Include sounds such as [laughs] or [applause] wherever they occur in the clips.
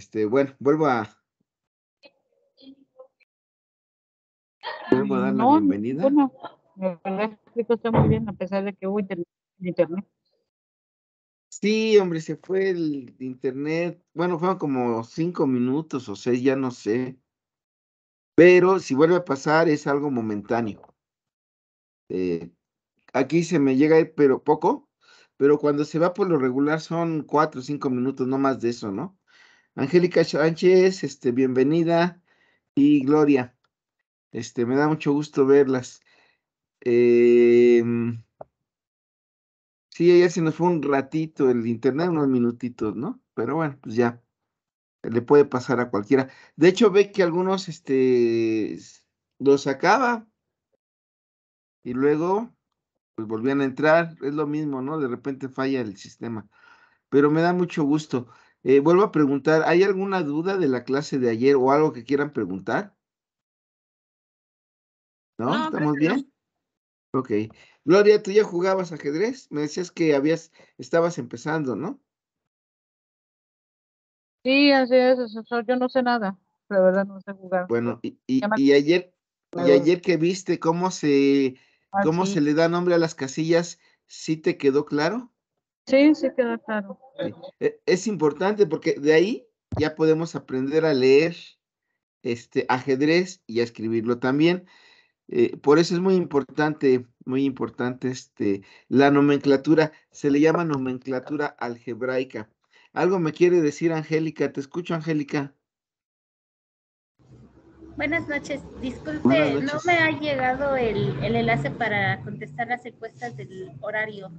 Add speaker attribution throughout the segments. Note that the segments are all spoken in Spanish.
Speaker 1: Este, bueno, vuelvo a. Vuelvo a dar la bienvenida. Bueno, la verdad está muy bien, a pesar de que hubo internet.
Speaker 2: Sí, hombre, se fue el internet. Bueno, fueron como cinco minutos o seis, ya no sé. Pero si vuelve a pasar es algo momentáneo. Eh, aquí se me llega pero poco, pero cuando se va por lo regular son cuatro o cinco minutos, no más de eso, ¿no? Angélica Sánchez, este, bienvenida y Gloria. Este, me da mucho gusto verlas. Em, sí, ayer se nos fue un ratito el internet, unos minutitos, ¿no? Pero bueno, pues ya. Le puede pasar a cualquiera. De hecho, ve que algunos este, los acaba, y luego pues volvían a entrar. Es lo mismo, ¿no? De repente falla el sistema. Pero me da mucho gusto. Eh, vuelvo a preguntar, ¿hay alguna duda de la clase de ayer o algo que quieran preguntar? ¿No? no estamos bien? Ok. Gloria, ¿tú ya jugabas ajedrez? Me decías que habías, estabas empezando, ¿no?
Speaker 1: Sí, así es, Yo no sé nada, la verdad no sé
Speaker 2: jugar. Bueno, y, ayer, y ayer que viste cómo se,
Speaker 1: ah, cómo se le
Speaker 2: da nombre a las casillas, ¿sí te quedó claro?
Speaker 1: Sí, sí queda
Speaker 2: claro. Eh, eh, es importante porque de ahí ya podemos aprender a leer este ajedrez y a escribirlo también. Eh, por eso es muy importante, muy importante este, la nomenclatura, se le llama nomenclatura algebraica. Algo me quiere decir Angélica, te escucho Angélica.
Speaker 1: Buenas noches, disculpe, no me ha llegado el, el enlace para contestar las encuestas del horario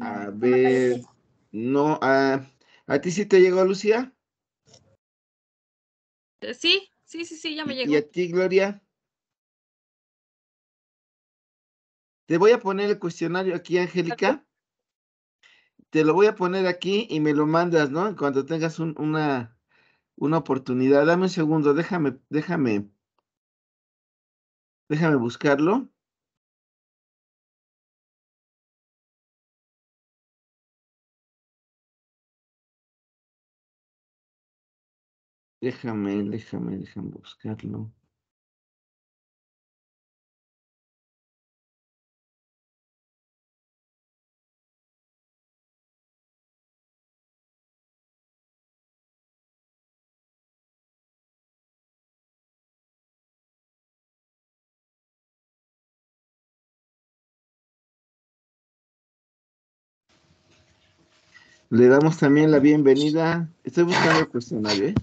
Speaker 1: a
Speaker 2: ver, no, a, ti sí te llegó, Lucía?
Speaker 1: Eh, sí, sí, sí, sí, ya me llegó. ¿Y a ti, Gloria? Te voy a poner el cuestionario aquí, Angélica.
Speaker 2: Te lo voy a poner aquí y me lo mandas, ¿no? Cuando tengas una,
Speaker 1: una oportunidad. Dame un segundo, déjame, déjame. Déjame buscarlo. Déjame, déjame, déjame buscarlo. Le damos también la bienvenida. Estoy buscando el cuestionario,
Speaker 2: ¿eh?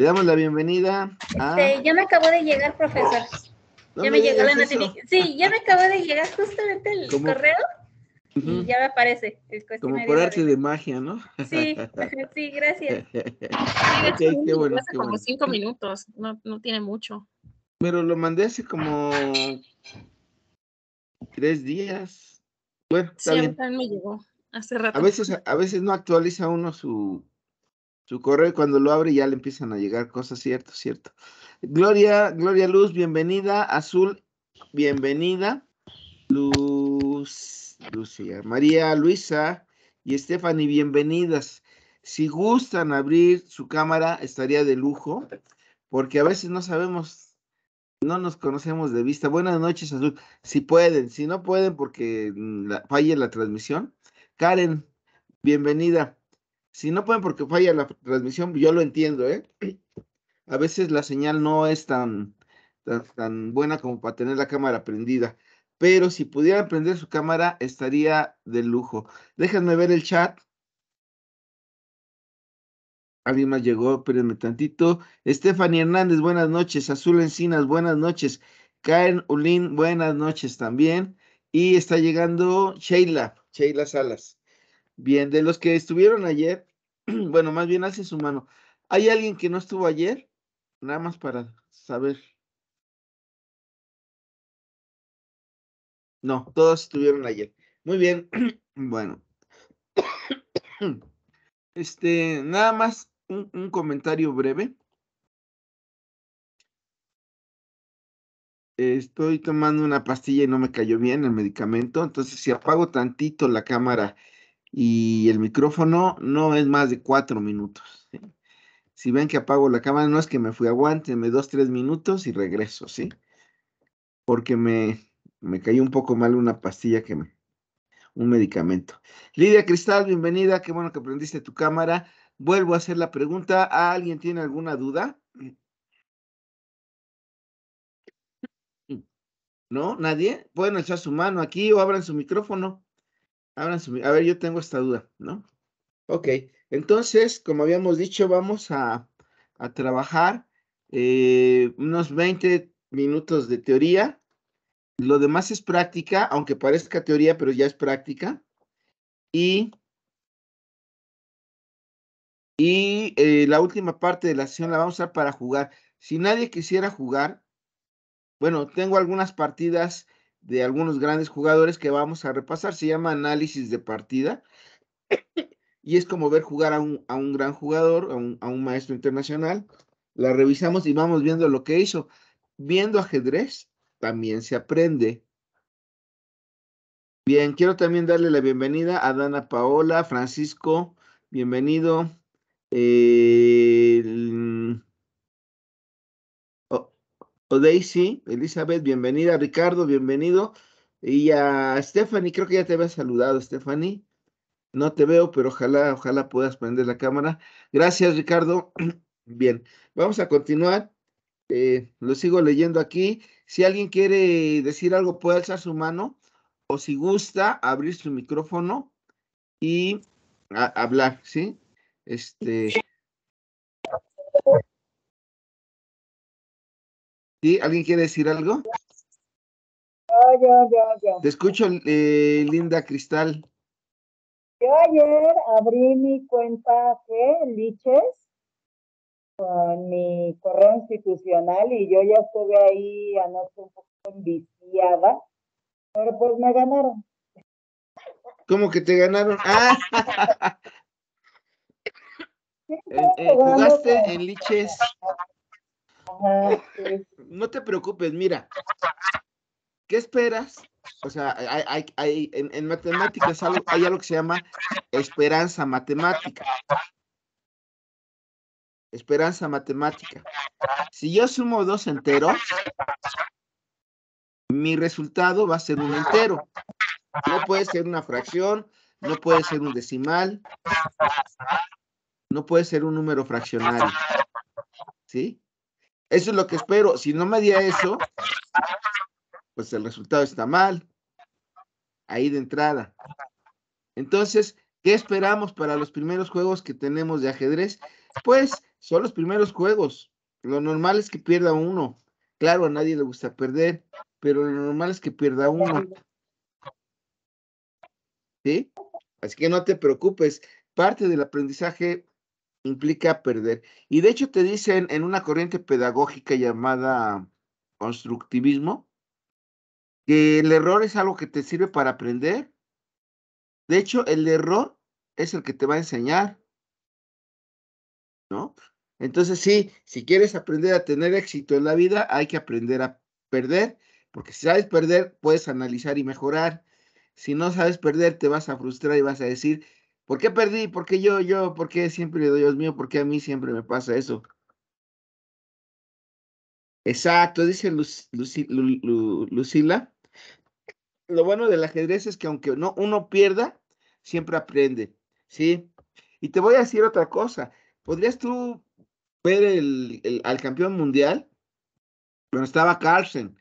Speaker 2: Le damos la bienvenida ya me acabó de llegar, profesor.
Speaker 1: Ya me llegó la notificación.
Speaker 2: Sí, ya me acabó de llegar justamente el correo y ya me aparece.
Speaker 1: El Como por arte
Speaker 2: de magia, ¿no? Sí, [laughs]
Speaker 1: sí, gracias. Sí, [laughs] qué bueno, qué como cinco minutos, no, no tiene mucho.
Speaker 2: Pero lo mandé hace como tres días. Bueno, sí, me
Speaker 1: llegó hace rato. A veces,
Speaker 2: a veces no actualiza uno su, su correo cuando lo abre ya le empiezan a llegar cosas, cierto, cierto. Gloria, Gloria Luz, bienvenida. Azul, bienvenida. Luz, Lucía, María Luisa y Estefany, bienvenidas. Si gustan abrir su cámara, estaría de lujo, porque a veces no sabemos, no nos conocemos de vista. Buenas noches, Azul. Si pueden, si no pueden, porque falla la transmisión. Karen, bienvenida. Si no pueden porque falla la transmisión, yo lo entiendo, ¿eh? A veces la señal no es tan, tan, buena como para tener la cámara prendida. Pero si pudieran prender su cámara, estaría de lujo. Déjenme ver el chat. Alguien más llegó, espérenme tantito. Stephanie Hernández, buenas noches. Azul Encinas, buenas noches. Karen Ulin, buenas noches también. Y está llegando Sheila, Sheila Salas. Bien, de los que estuvieron ayer, [clears throat] bueno, más bien hace su mano. ¿Hay alguien que no estuvo ayer? Nada más para saber. No, todos estuvieron ayer. Muy bien. [clears throat] Bueno. [clears throat] Este, nada más un, un comentario breve. Estoy tomando una pastilla y no me cayó bien el medicamento, entonces si apago tantito la cámara y el micrófono no es más de cuatro minutos. Si ven que apago la cámara, no es que me fui, aguántenme dos, tres minutos y regreso, ¿sí? Porque me, me cayó un poco mal una pastilla que me, un medicamento. Lidia Cristal, bienvenida, qué bueno que prendiste tu cámara. Vuelvo a hacer la pregunta, ¿alguien tiene alguna duda? ¿No? ¿Nadie? Pueden echar su mano aquí o abran su micrófono. A ver, yo tengo esta duda, ¿no? Ok, entonces, como habíamos dicho, vamos a, trabajar eh, unos 20 minutos de teoría. Lo demás es práctica, aunque parezca teoría, pero ya es práctica. Y, y eh, la última parte de la sesión la vamos a usar para jugar. Si nadie quisiera jugar, bueno, tengo algunas partidas de algunos grandes jugadores que vamos a repasar. Se llama análisis de partida y es como ver jugar a un, gran jugador, a un, a un maestro internacional. La revisamos y vamos viendo lo que hizo. Viendo ajedrez también se aprende. Bien, quiero también darle la bienvenida a Dana Paola, Francisco, bienvenido. Eh, Oh, Daisy, Elizabeth, bienvenida, Ricardo, bienvenido. Y a Stephanie, creo que ya te había saludado, Stephanie. No te veo, pero ojalá, ojalá puedas prender la cámara. Gracias, Ricardo. [clears throat] Bien, vamos a continuar. Eh, lo sigo leyendo aquí. Si alguien quiere decir algo, puede alzar su mano o si gusta abrir su micrófono y hablar, ¿sí? Este, ¿Sí? ¿Alguien quiere decir algo?
Speaker 1: Yo, yo, yo, Te
Speaker 2: escucho, eh, Linda Cristal.
Speaker 1: Yo ayer abrí mi cuenta de Liches con mi correo institucional y yo ya estuve ahí anoche un poco enviciada, pero pues me ganaron. ¿Cómo que te
Speaker 2: ganaron? [laughs] Ah.
Speaker 1: Eh, eh, ¿Jugaste
Speaker 2: en Liches? [laughs] No te preocupes, mira. ¿Qué esperas? O sea, hay, en, matemáticas hay algo que se llama esperanza matemática. Esperanza matemática. Si yo sumo dos enteros, mi resultado va a ser un entero. No puede ser una fracción, no puede ser un decimal, no puede ser un número fraccionario. ¿Sí? Eso es lo que espero. Si no me diera eso, pues el resultado está mal. Ahí de entrada. Entonces, ¿qué esperamos para los primeros juegos que tenemos de ajedrez? Pues son los primeros juegos. Lo normal es que pierda uno. Claro, a nadie le gusta perder, pero lo normal es que pierda uno. ¿Sí? Así que no te preocupes. Parte del aprendizaje implica perder. Y de hecho te dicen en una corriente pedagógica llamada constructivismo que el error es algo que te sirve para aprender. De hecho, el error es el que te va a enseñar. ¿No? Entonces, sí, si quieres aprender a tener éxito en la vida, hay que aprender a perder, porque si sabes perder, puedes analizar y mejorar. Si no sabes perder, te vas a frustrar y vas a decir, ¿Por qué perdí? ¿Por qué yo, yo? ¿Por qué siempre, Dios mío, por qué a mí siempre me pasa eso? Exacto, dice Lucila. Lo bueno del ajedrez es que aunque uno pierda, siempre aprende, ¿sí? Y te voy a decir otra cosa. ¿Podrías tú ver el, al campeón mundial? Bueno, estaba Carlsen.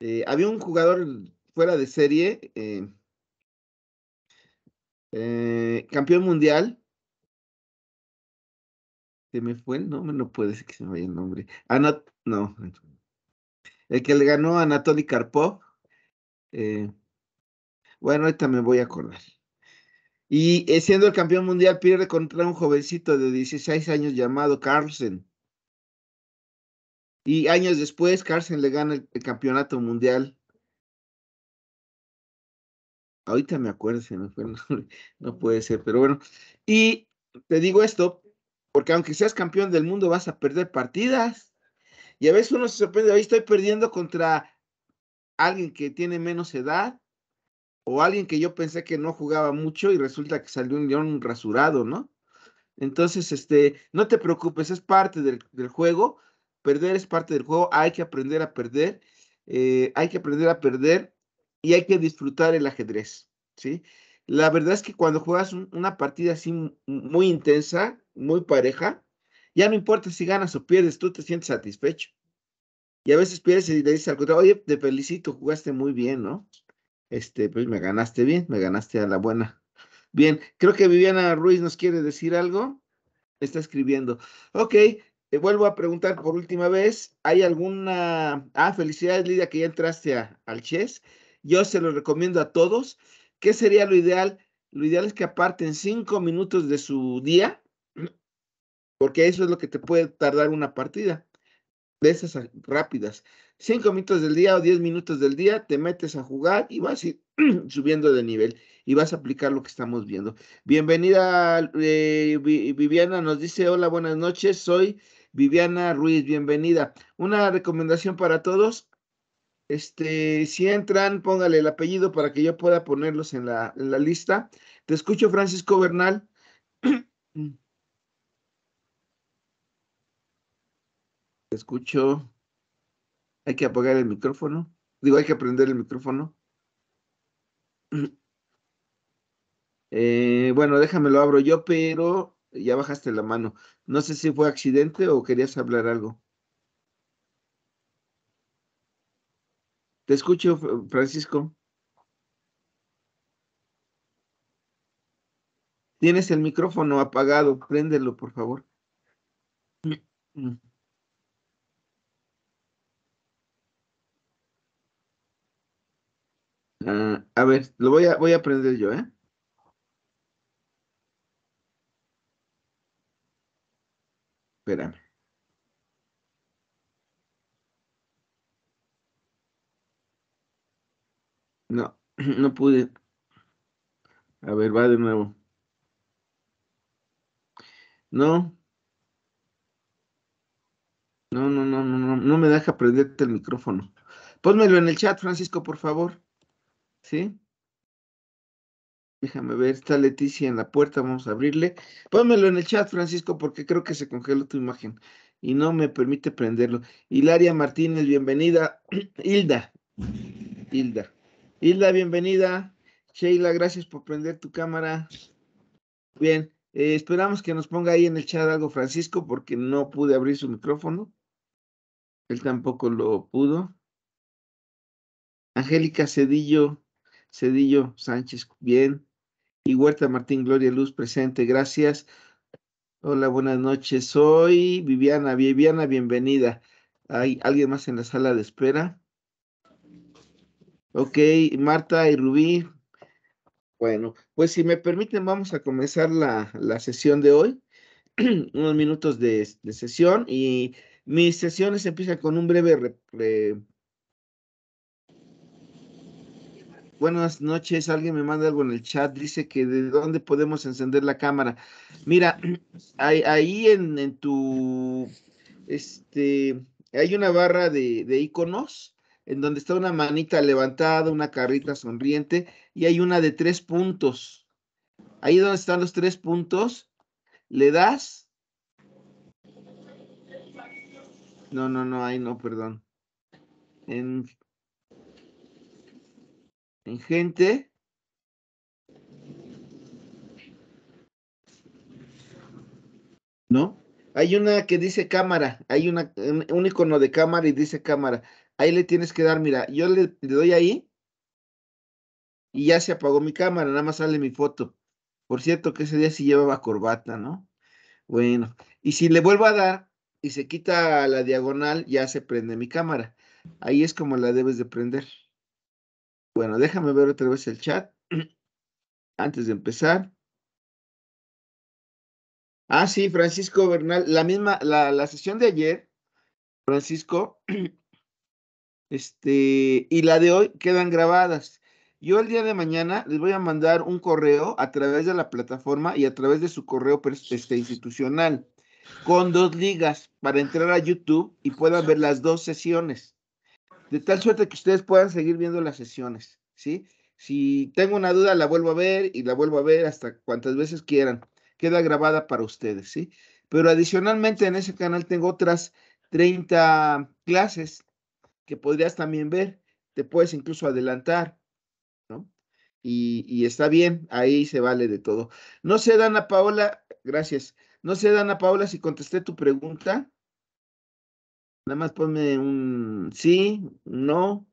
Speaker 2: Eh, había un jugador fuera de serie, eh, eh, campeón mundial. Se me fue el nombre, no puede ser que se me vaya el nombre. no. El que le ganó a Anatoly Karpov. Eh, bueno, ahorita me voy a acordar. Y eh, siendo el campeón mundial, pierde contra un jovencito de 16 años llamado Carlsen. Y años después, Carlsen le gana el campeonato mundial Ahorita me acuerdo, se me fue [laughs] No puede ser, pero bueno. Y te digo esto, porque aunque seas campeón del mundo, vas a perder partidas. Y a veces uno se sorprende, hoy estoy perdiendo contra alguien que tiene menos edad o alguien que yo pensé que no jugaba mucho y resulta que salió un león rasurado, ¿no? Entonces, este, no te preocupes, es parte del, juego. Perder es parte del juego, hay que aprender a perder. Eh, hay que aprender a perder y hay que disfrutar el ajedrez, ¿sí? La verdad es que cuando juegas una partida así muy intensa, muy pareja, ya no importa si ganas o pierdes, tú te sientes satisfecho. Y a veces pierdes y le dices al contrario, oye, te felicito, jugaste muy bien, ¿no? Este, pues me ganaste bien, me ganaste a la buena. Bien, creo que Viviana Ruiz nos quiere decir algo. Está escribiendo. Ok, vuelvo a preguntar por última vez, ¿hay alguna... Ah, felicidades Lidia que ya entraste al Chess. Yo se lo recomiendo a todos. ¿Qué sería lo ideal? Lo ideal es que aparten cinco minutos de su día, porque eso es lo que te puede tardar una partida de esas rápidas. Cinco minutos del día o diez minutos del día, te metes a jugar y vas a ir [clears throat] subiendo de nivel y vas a aplicar lo que estamos viendo. Bienvenida, eh, Viviana, nos dice, hola, buenas noches, soy Viviana Ruiz, bienvenida. Una recomendación para todos, este, si entran, póngale el apellido para que yo pueda ponerlos en la, lista. Te escucho, Francisco Bernal. [clears throat] Te escucho. Hay que apagar el micrófono. Digo, hay que prender el micrófono. [clears throat] Eh, bueno, déjame lo abro yo, pero ya bajaste la mano. No sé si fue accidente o querías hablar algo. Te escucho, Francisco. Tienes el micrófono apagado, préndelo, por favor. Ah, a ver, lo voy a, voy a prender yo, ¿eh? Espérame. No, [clears throat] no pude. A ver, va de nuevo. No. No, no, no, no, no, no me deja prenderte el micrófono. Pónmelo en el chat, Francisco, por favor. ¿Sí? Déjame ver, está Leticia en la puerta, vamos a abrirle. Pónmelo en el chat, Francisco, porque creo que se congeló tu imagen y no me permite prenderlo. Hilaria Martínez, bienvenida. [clears throat] Hilda. Hilda. Hilda, bienvenida. Sheila, gracias por prender tu cámara. Bien, eh, esperamos que nos ponga ahí en el chat algo Francisco porque no pude abrir su micrófono. Él tampoco lo pudo. Angélica Cedillo, Cedillo Sánchez, bien. Y Huerta Martín Gloria Luz, presente, gracias. Hola, buenas noches. Soy Viviana. Viviana, bienvenida. ¿Hay alguien más en la sala de espera? Ok, Marta y Rubí. Bueno, pues si me permiten, vamos a comenzar la, sesión de hoy. [clears throat] Unos minutos de, sesión y mis sesiones empiezan con un breve... Buenas noches, alguien me manda algo en el chat, dice que de dónde podemos encender la cámara. Mira, [clears throat] ahí, ahí en, tu, este, hay una barra de, de iconos en donde está una manita levantada, una carrita sonriente, y hay una de tres puntos. Ahí donde están los tres puntos, le das. No, no, no, ahí no, perdón. En, en gente. ¿No? Hay una que dice cámara, hay una, un icono de cámara y dice cámara. Ahí le tienes que dar, mira, yo le, doy ahí y ya se apagó mi cámara, nada más sale mi foto. Por cierto que ese día sí llevaba corbata, ¿no? Bueno, y si le vuelvo a dar y se quita la diagonal, ya se prende mi cámara. Ahí es como la debes de prender. Bueno, déjame ver otra vez el chat
Speaker 1: [clears throat]
Speaker 2: antes de empezar. Ah, sí, Francisco Bernal, la misma, la, la sesión de ayer, Francisco, [clears throat] Este, y la de hoy quedan grabadas. Yo el día de mañana les voy a mandar un correo a través de la plataforma y a través de su correo pues, este, institucional con dos ligas para entrar a YouTube y puedan ver las dos sesiones. De tal suerte que ustedes puedan seguir viendo las sesiones, ¿sí? Si tengo una duda, la vuelvo a ver y la vuelvo a ver hasta cuantas veces quieran. Queda grabada para ustedes, ¿sí? Pero adicionalmente en ese canal tengo otras 30 clases que podrías también ver, te puedes incluso adelantar, ¿no? Y, está bien, ahí se vale de todo. No sé, Dana Paola, gracias. No sé, Dana Paola, si contesté tu pregunta. Nada más ponme un sí, no.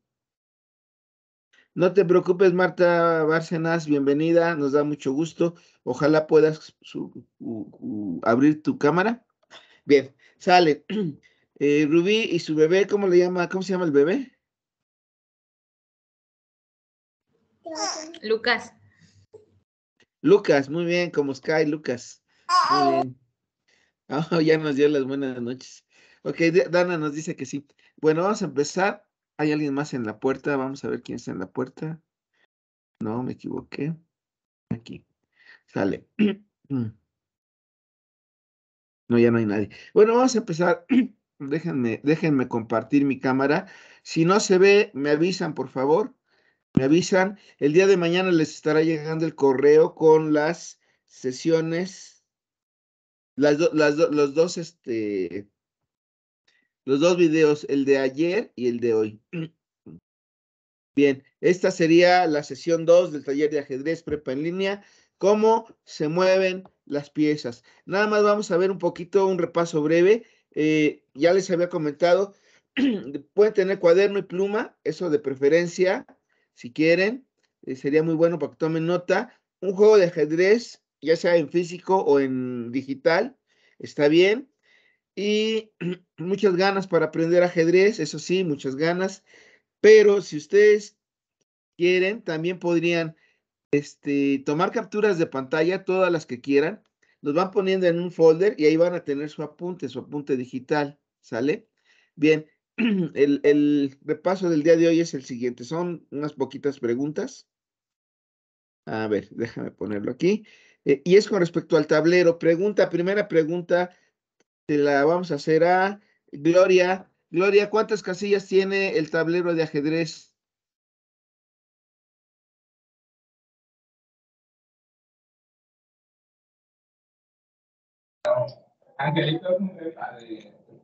Speaker 2: No te preocupes, Marta Bárcenas, bienvenida, nos da mucho gusto. Ojalá puedas abrir tu cámara. Bien, sale. [clears throat] Eh, Rubí y su bebé, ¿cómo le llama? ¿Cómo se llama el bebé? Lucas. Lucas, muy bien, como Sky, Lucas. Muy [laughs] oh, ya nos dio las buenas noches. Ok, Dana nos dice que sí. Bueno, vamos a empezar. ¿Hay alguien más en la puerta? Vamos a ver quién está en la puerta. No, me equivoqué. Aquí. Sale. [clears throat] No, ya no hay nadie. Bueno, vamos a empezar [clears throat] déjenme, déjenme compartir mi cámara. Si no se ve, me avisan, por favor. Me avisan. El día de mañana les estará llegando el correo con las sesiones, los dos, este, los dos videos, el de ayer y el de hoy. [clears throat] Bien, esta sería la sesión 2 del taller de ajedrez prepa en línea, cómo se mueven las piezas. Nada más vamos a ver un poquito, un repaso breve eh, ya les había comentado, [clears throat] pueden tener cuaderno y pluma, eso de preferencia, si quieren, eh, sería muy bueno para que tomen nota. Un juego de ajedrez, ya sea en físico o en digital, está bien. Y [clears throat] muchas ganas para aprender ajedrez, eso sí, muchas ganas. Pero si ustedes quieren, también podrían este, tomar capturas de pantalla, todas las que quieran, los van poniendo en un folder y ahí van a tener su apunte, su apunte digital, ¿sale? Bien, [clears throat] el, repaso del día de hoy es el siguiente, son unas poquitas preguntas. A ver, déjame ponerlo aquí. Eh, y es con respecto al tablero. Pregunta, primera pregunta, te la vamos a
Speaker 1: hacer a Gloria. Gloria, ¿cuántas casillas tiene el tablero de ajedrez?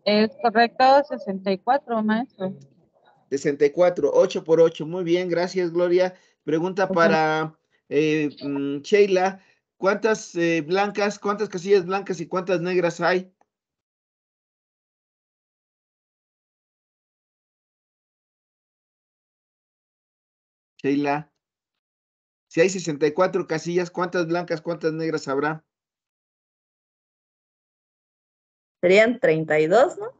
Speaker 1: es correcto, 64, maestro.
Speaker 2: 64, 8 por 8. Muy bien, gracias, Gloria. Pregunta para eh, mm, Sheila.
Speaker 1: ¿Cuántas eh, blancas, cuántas casillas blancas y cuántas negras hay? Sheila. Si hay 64 casillas, ¿cuántas blancas, cuántas negras habrá? Serían
Speaker 2: 32, ¿no?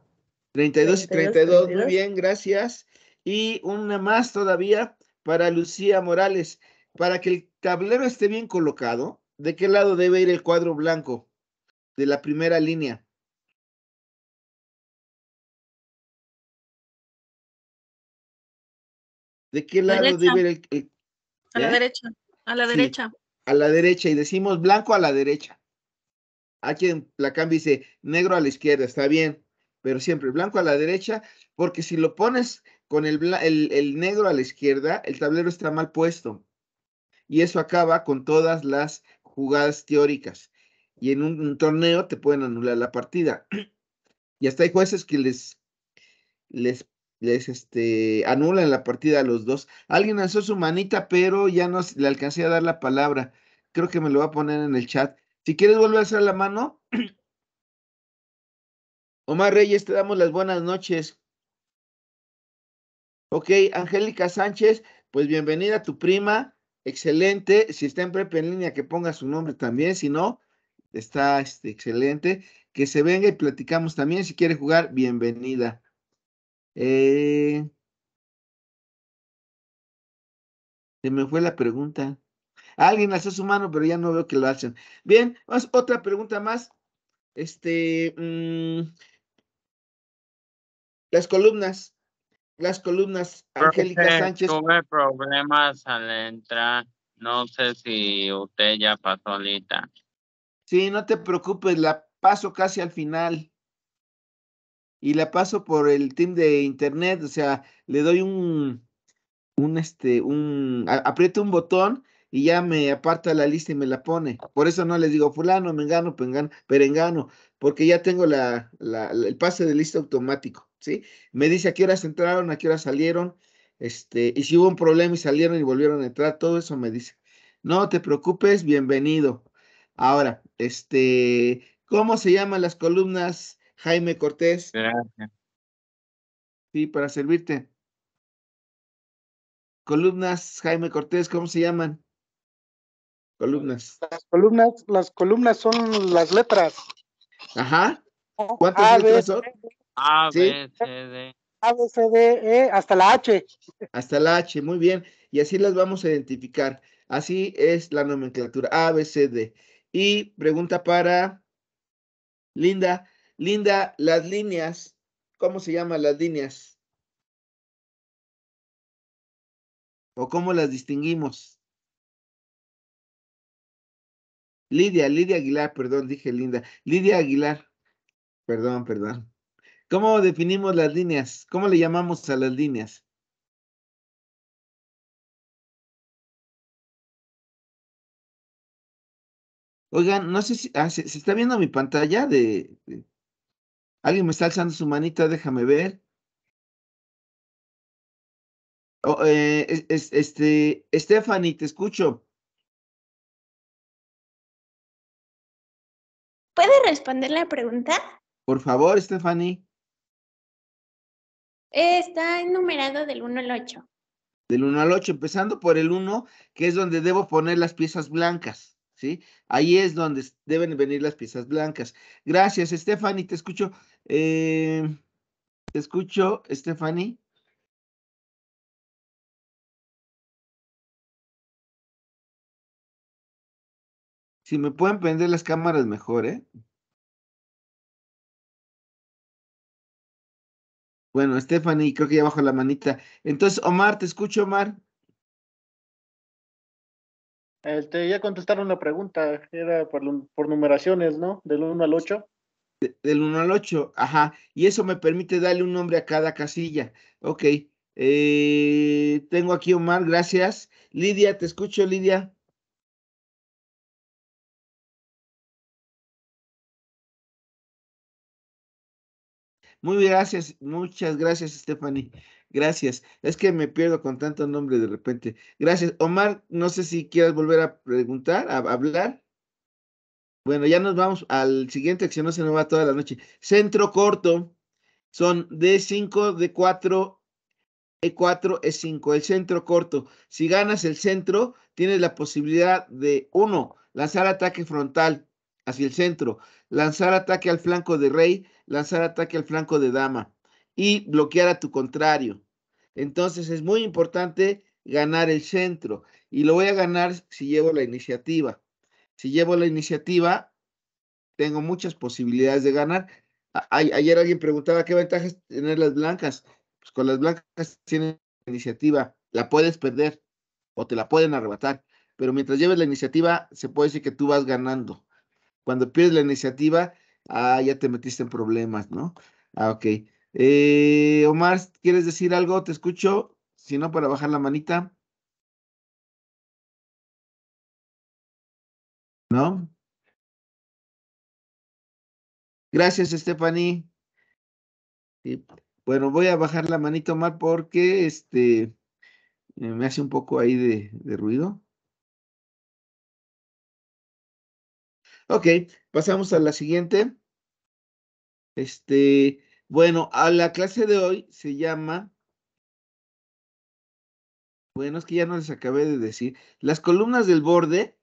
Speaker 2: 32 y 32, muy bien, gracias. Y una más todavía para Lucía Morales. Para que el tablero esté bien colocado,
Speaker 1: ¿de qué lado debe ir el cuadro blanco de la primera línea? ¿De qué lado debe ir el, A la derecha, a la derecha. A la derecha, y
Speaker 2: decimos blanco a la derecha. Aquí en la dice negro a la izquierda, está bien, pero siempre blanco a la derecha, porque si lo pones con el, negro a la izquierda, el tablero está mal puesto. Y eso acaba con todas las jugadas teóricas. Y en un, torneo te pueden anular la partida. [clears throat] Y hasta hay jueces que les, les les este, anulan la partida a los dos. Alguien alzó su manita, pero ya no le alcancé a dar la palabra. Creo que me lo va a poner en el chat. Si quieres volver a hacer la mano. [clears throat] Omar Reyes, te damos las buenas noches. Ok, Angélica Sánchez, pues bienvenida a tu prima. Excelente. Si está en prepa en línea, que ponga su nombre también. Si no, está este, excelente. Que se venga y platicamos también. Si quiere jugar, bienvenida. Eh, se me fue la pregunta. Alguien hace su mano, pero ya no veo que lo hacen. Bien, otra pregunta más. Este, mm, las columnas, las columnas,
Speaker 1: Angélica Sánchez. Tuve problemas al entrar. No sé si usted ya pasó
Speaker 2: ahorita. Sí, no te preocupes, la paso casi al final. Y la paso por el team de internet, o sea, le doy un, un este, un, aprieto un botón y ya me aparta la lista y me la pone. Por eso no les digo fulano, mengano, pengano, perengano, porque ya tengo la, el pase de lista automático, ¿sí? Me dice a qué horas entraron, a qué horas salieron, este, y si hubo un problema y salieron y volvieron a entrar, todo eso me dice. No te preocupes, bienvenido. Ahora, este, ¿cómo se llaman las columnas, Jaime Cortés? Sí, para servirte. Columnas, Jaime Cortés, ¿cómo se llaman? Columnas. Las columnas, las columnas son las letras. Ajá.
Speaker 1: ¿Cuántas letras son? A, B, C, D.
Speaker 2: A, B, C, D, E, hasta la H. Hasta la H, muy bien. Y así las vamos a identificar. Así es la nomenclatura, A, B, C, D. Y pregunta para Linda. Linda, las
Speaker 1: líneas, ¿cómo se llaman las líneas? ¿O cómo las distinguimos?
Speaker 2: Lidia, Lidia Aguilar, perdón, dije Linda. Lidia Aguilar, perdón, perdón.
Speaker 1: ¿Cómo definimos las líneas? ¿Cómo le llamamos a las líneas? Oigan, no sé si ah, ¿se, está viendo mi pantalla de, alguien me
Speaker 2: está alzando su manita, déjame ver. Oh, eh, este, Stephanie, te escucho.
Speaker 1: ¿Puede responder la pregunta?
Speaker 2: Por favor, Stephanie.
Speaker 1: Está enumerado del 1 al 8.
Speaker 2: Del 1 al 8, empezando por el 1, que es donde debo poner las piezas blancas, ¿sí? Ahí es donde deben venir las piezas blancas. Gracias, Stephanie, te escucho.
Speaker 1: Eh, te escucho, Stephanie. Si me pueden prender las cámaras mejor, ¿eh?
Speaker 2: Bueno, Stephanie, creo que ya bajo la manita. Entonces, Omar, te escucho, Omar.
Speaker 1: Este, ya contestaron la pregunta,
Speaker 2: era por, numeraciones, ¿no? Del 1 al 8. del 1 al 8, ajá. Y eso me permite darle un nombre a cada casilla. Ok. Eh,
Speaker 1: tengo aquí Omar, gracias. Lidia, te escucho, Lidia. Muy gracias, muchas gracias, Stephanie. Gracias. Es que me pierdo con tanto
Speaker 2: nombre de repente. Gracias. Omar, no sé si quieres volver a preguntar, a, a hablar. Bueno, ya nos vamos al siguiente, que si no se nos va toda la noche. Centro corto. Son D5, D4, E4, E5. El centro corto. Si ganas el centro, tienes la posibilidad de, uno, lanzar ataque frontal hacia el centro, lanzar ataque al flanco de rey, lanzar ataque al flanco de dama y bloquear a tu contrario. Entonces es muy importante ganar el centro y lo voy a ganar si llevo la iniciativa. Si llevo la iniciativa, tengo muchas posibilidades de ganar. ayer alguien preguntaba qué ventajas tener las blancas. Pues con las blancas tienen iniciativa, la puedes perder o te la pueden arrebatar, pero mientras lleves la iniciativa se puede decir que tú vas ganando cuando pierdes la iniciativa, ah, ya te metiste en problemas, ¿no? Ah, ok. Eh, Omar, ¿quieres decir algo? Te escucho. Si no, para bajar la
Speaker 1: manita. ¿No? Gracias, Stephanie.
Speaker 2: Bueno, voy a bajar la manita, Omar, porque este eh, me hace un poco ahí de ruido. Ok, pasamos a la siguiente. Este, bueno, a la clase de hoy se llama. Bueno, es que ya no les acabé de decir. Las columnas del borde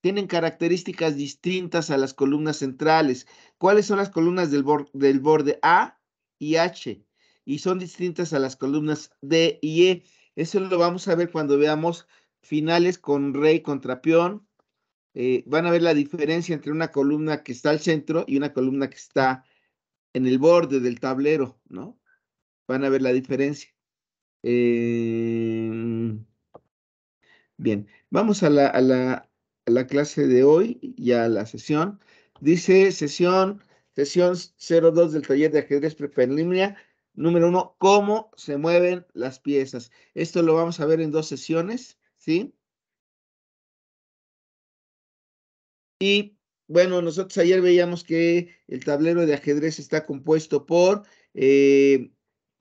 Speaker 2: tienen características distintas a las columnas centrales. ¿Cuáles son las columnas del, borde, del borde A y H? Y son distintas a las columnas D y E. Eso lo vamos a ver cuando veamos finales con rey contra peón, eh, van a ver la diferencia entre una columna que está al centro y una columna que está en el borde del tablero, ¿no? Van a ver la diferencia. Em, bien, vamos a la, a, la, clase de hoy y a la sesión. Dice sesión, sesión 02 del taller de ajedrez preliminar. Número uno, cómo se mueven las piezas. Esto lo vamos a ver en dos sesiones, ¿sí? Y bueno, nosotros ayer veíamos que el tablero de ajedrez está compuesto por eh,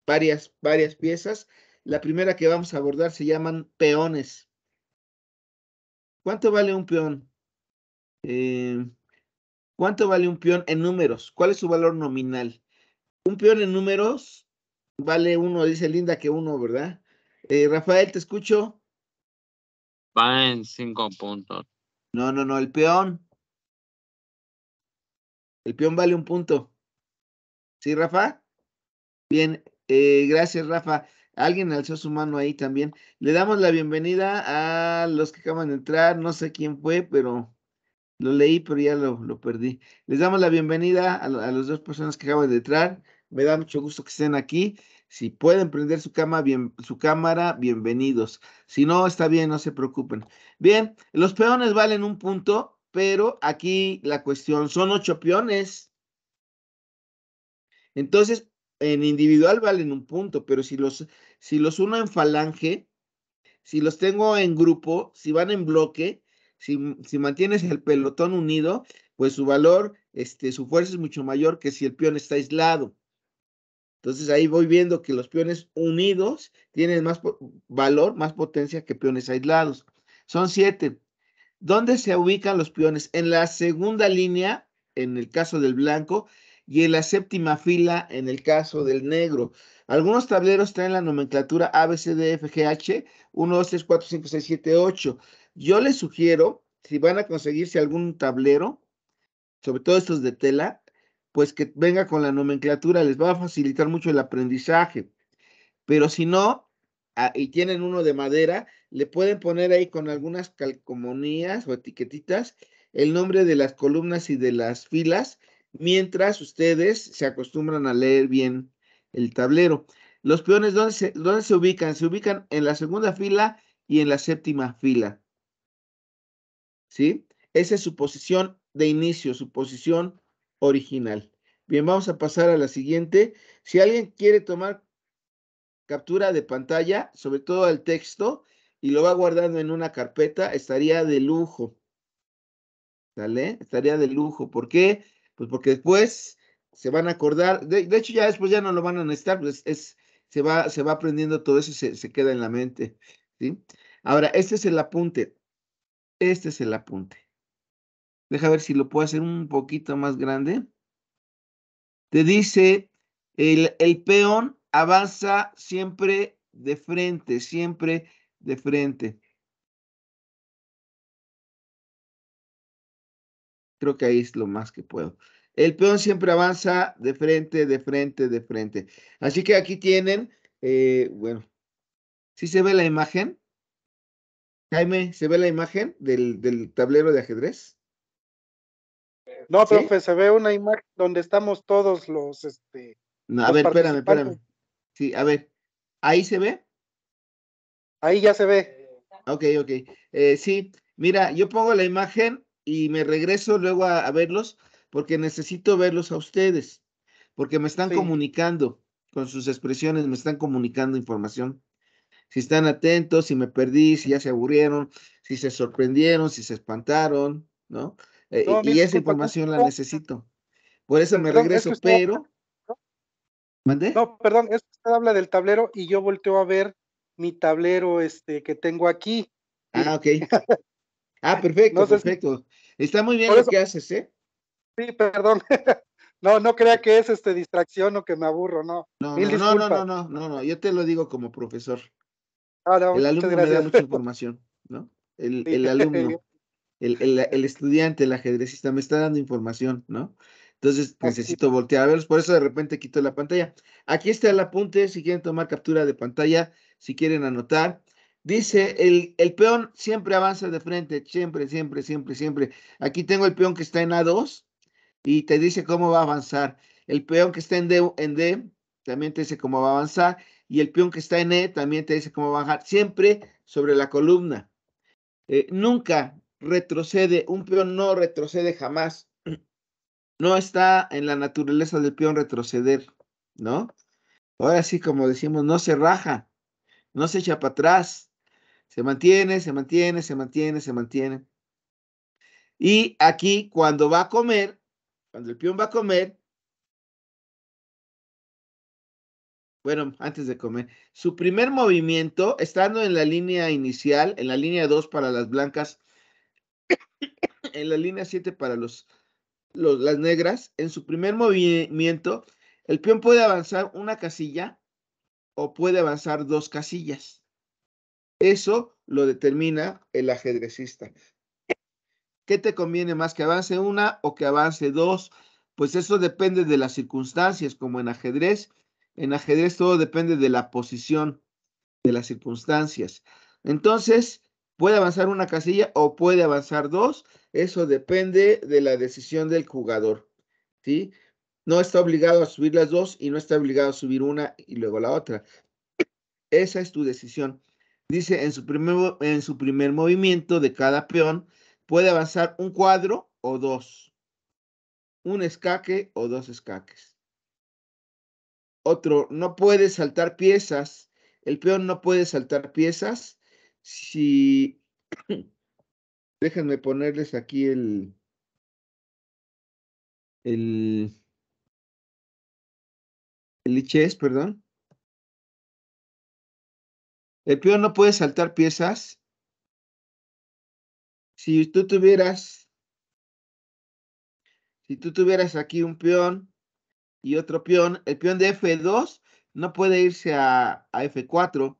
Speaker 2: varias, varias piezas. La primera que vamos a abordar se llaman peones. ¿Cuánto vale un peón? Eh, ¿Cuánto vale un peón en números? ¿Cuál es su valor nominal? Un peón en números vale uno, dice Linda que uno, ¿verdad? Eh, Rafael, te escucho. Va en cinco puntos. No, no, no, el peón. El peón vale un punto. ¿Sí, Rafa? Bien, eh, gracias, Rafa. Alguien alzó su mano ahí también. Le damos la bienvenida a los que acaban de entrar. No sé quién fue, pero lo leí, pero ya lo, perdí. Les damos la bienvenida a, las dos personas que acaban de entrar. Me da mucho gusto que estén aquí. Si pueden prender su, bien, su cámara, bienvenidos. Si no, está bien, no se preocupen. Bien, los peones valen un punto pero aquí la cuestión son ocho peones. Entonces, en individual valen un punto, pero si los, si los uno en falange, si los tengo en grupo, si van en bloque, si, mantienes el pelotón unido, pues su valor, este, su fuerza es mucho mayor que si el peón está aislado. Entonces ahí voy viendo que los peones unidos tienen más valor, más potencia que peones aislados. Son siete. ¿Dónde se ubican los peones? En la segunda línea, en el caso del blanco, y en la séptima fila, en el caso del negro. Algunos tableros traen la nomenclatura abcdfgh 1, 2, 3, 4, 5, 6, 7, 8. Yo les sugiero, si van a conseguirse algún tablero, sobre todo estos de tela, pues que venga con la nomenclatura, les va a facilitar mucho el aprendizaje. Pero si no, ah, y tienen uno de madera, le pueden poner ahí con algunas calcomonías o etiquetitas el nombre de las columnas y de las filas, mientras ustedes se acostumbran a leer bien el tablero. Los peones, ¿dónde se, se ubican? Se ubican en la segunda fila y en la séptima fila. ¿Sí? Esa es su posición de inicio, su posición original. Bien, vamos a pasar a la siguiente. Si alguien quiere tomar captura de pantalla, sobre todo el texto, y lo va guardando en una carpeta, estaría de lujo. ¿Sale? Estaría de lujo. ¿Por qué? Pues porque después se van a acordar. De, hecho, ya después ya no lo van a necesitar, pues es, se, va, se va aprendiendo todo eso, se, se queda en la mente. ¿sí? Ahora, este es el apunte. Este es el apunte. Deja ver si lo puedo hacer un poquito más grande. Te dice, el, el peón avanza siempre de frente, siempre de frente. Creo que ahí es lo más que puedo. El peón siempre avanza de frente, de frente, de frente. Así que aquí tienen, eh, bueno, si se ve la imagen? Jaime, ¿se ve la imagen del, del tablero de ajedrez? No, profe, se ve una imagen donde estamos todos los, este... a ver, espérame, espérame. Sí, a ver, ¿ahí se ve? Ahí ya se ve. Ok, ok. Eh, sí, mira, yo pongo la imagen y me regreso luego a, verlos porque necesito verlos a ustedes, porque me están comunicando con sus expresiones, me están comunicando información. Si están atentos, si me perdí, si ya se aburrieron, si se sorprendieron, si se espantaron, ¿no? Eh, y esa información la necesito. Por eso me regreso, pero... ¿Mandé? No, perdón, usted habla del tablero y yo volteo a ver mi tablero este, que tengo aquí. Ah, ok. [laughs] Ah, perfecto, perfecto. Está muy bien lo que haces, ¿eh? Sí, perdón. [laughs] no, no crea que es este distracción o que me aburro, no. No, no, no, no, no, no, yo te lo digo como profesor. Ah, el alumno me da mucha [laughs] información, ¿no? El, el alumno, el, el estudiante, el ajedrecista me está dando información, ¿no? Entonces necesito voltear a verlos, por eso de repente quito la pantalla. Aquí está el apunte, si quieren tomar captura de pantalla, si quieren anotar. Dice, el, peón siempre avanza de frente, siempre, siempre, siempre, siempre. Aquí tengo el peón que está en A2 y te dice cómo va a avanzar. El peón que está en D, también te dice cómo va a avanzar. Y el peón que está en E también te dice cómo va a bajar, siempre sobre la columna. Eh, nunca retrocede, un peón no retrocede jamás no está en la naturaleza del peón retroceder, ¿no? Ahora sí, como decimos, no se raja, no se echa para atrás, se mantiene, se mantiene, se mantiene, se mantiene. Y aquí, cuando va a comer, cuando el peón va a comer, bueno, antes de comer, su primer movimiento, estando en la línea inicial, en la línea 2 para las blancas, [coughs] en la línea 7 para los las negras, en su primer movimiento, el peón puede avanzar una casilla o puede avanzar dos casillas. Eso lo determina el ajedrecista. ¿Qué te conviene más que avance una o que avance dos? Pues eso depende de las circunstancias, como en ajedrez. En ajedrez todo depende de la posición, de las circunstancias. Entonces, puede avanzar una casilla o puede avanzar dos eso depende de la decisión del jugador, ¿sí? No está obligado a subir las dos y no está obligado a subir una y luego la otra. Esa es tu decisión. Dice, en su primer, en su primer movimiento de cada peón puede avanzar un cuadro o dos, un escaque o dos escaques. Otro, no puede saltar piezas. El peón no puede saltar piezas si Déjenme ponerles aquí el,
Speaker 1: el, el perdón. El peón no puede saltar piezas. Si tú tuvieras,
Speaker 2: si tú tuvieras aquí un peón y otro peón, el peón de F2 no puede irse a, a F4,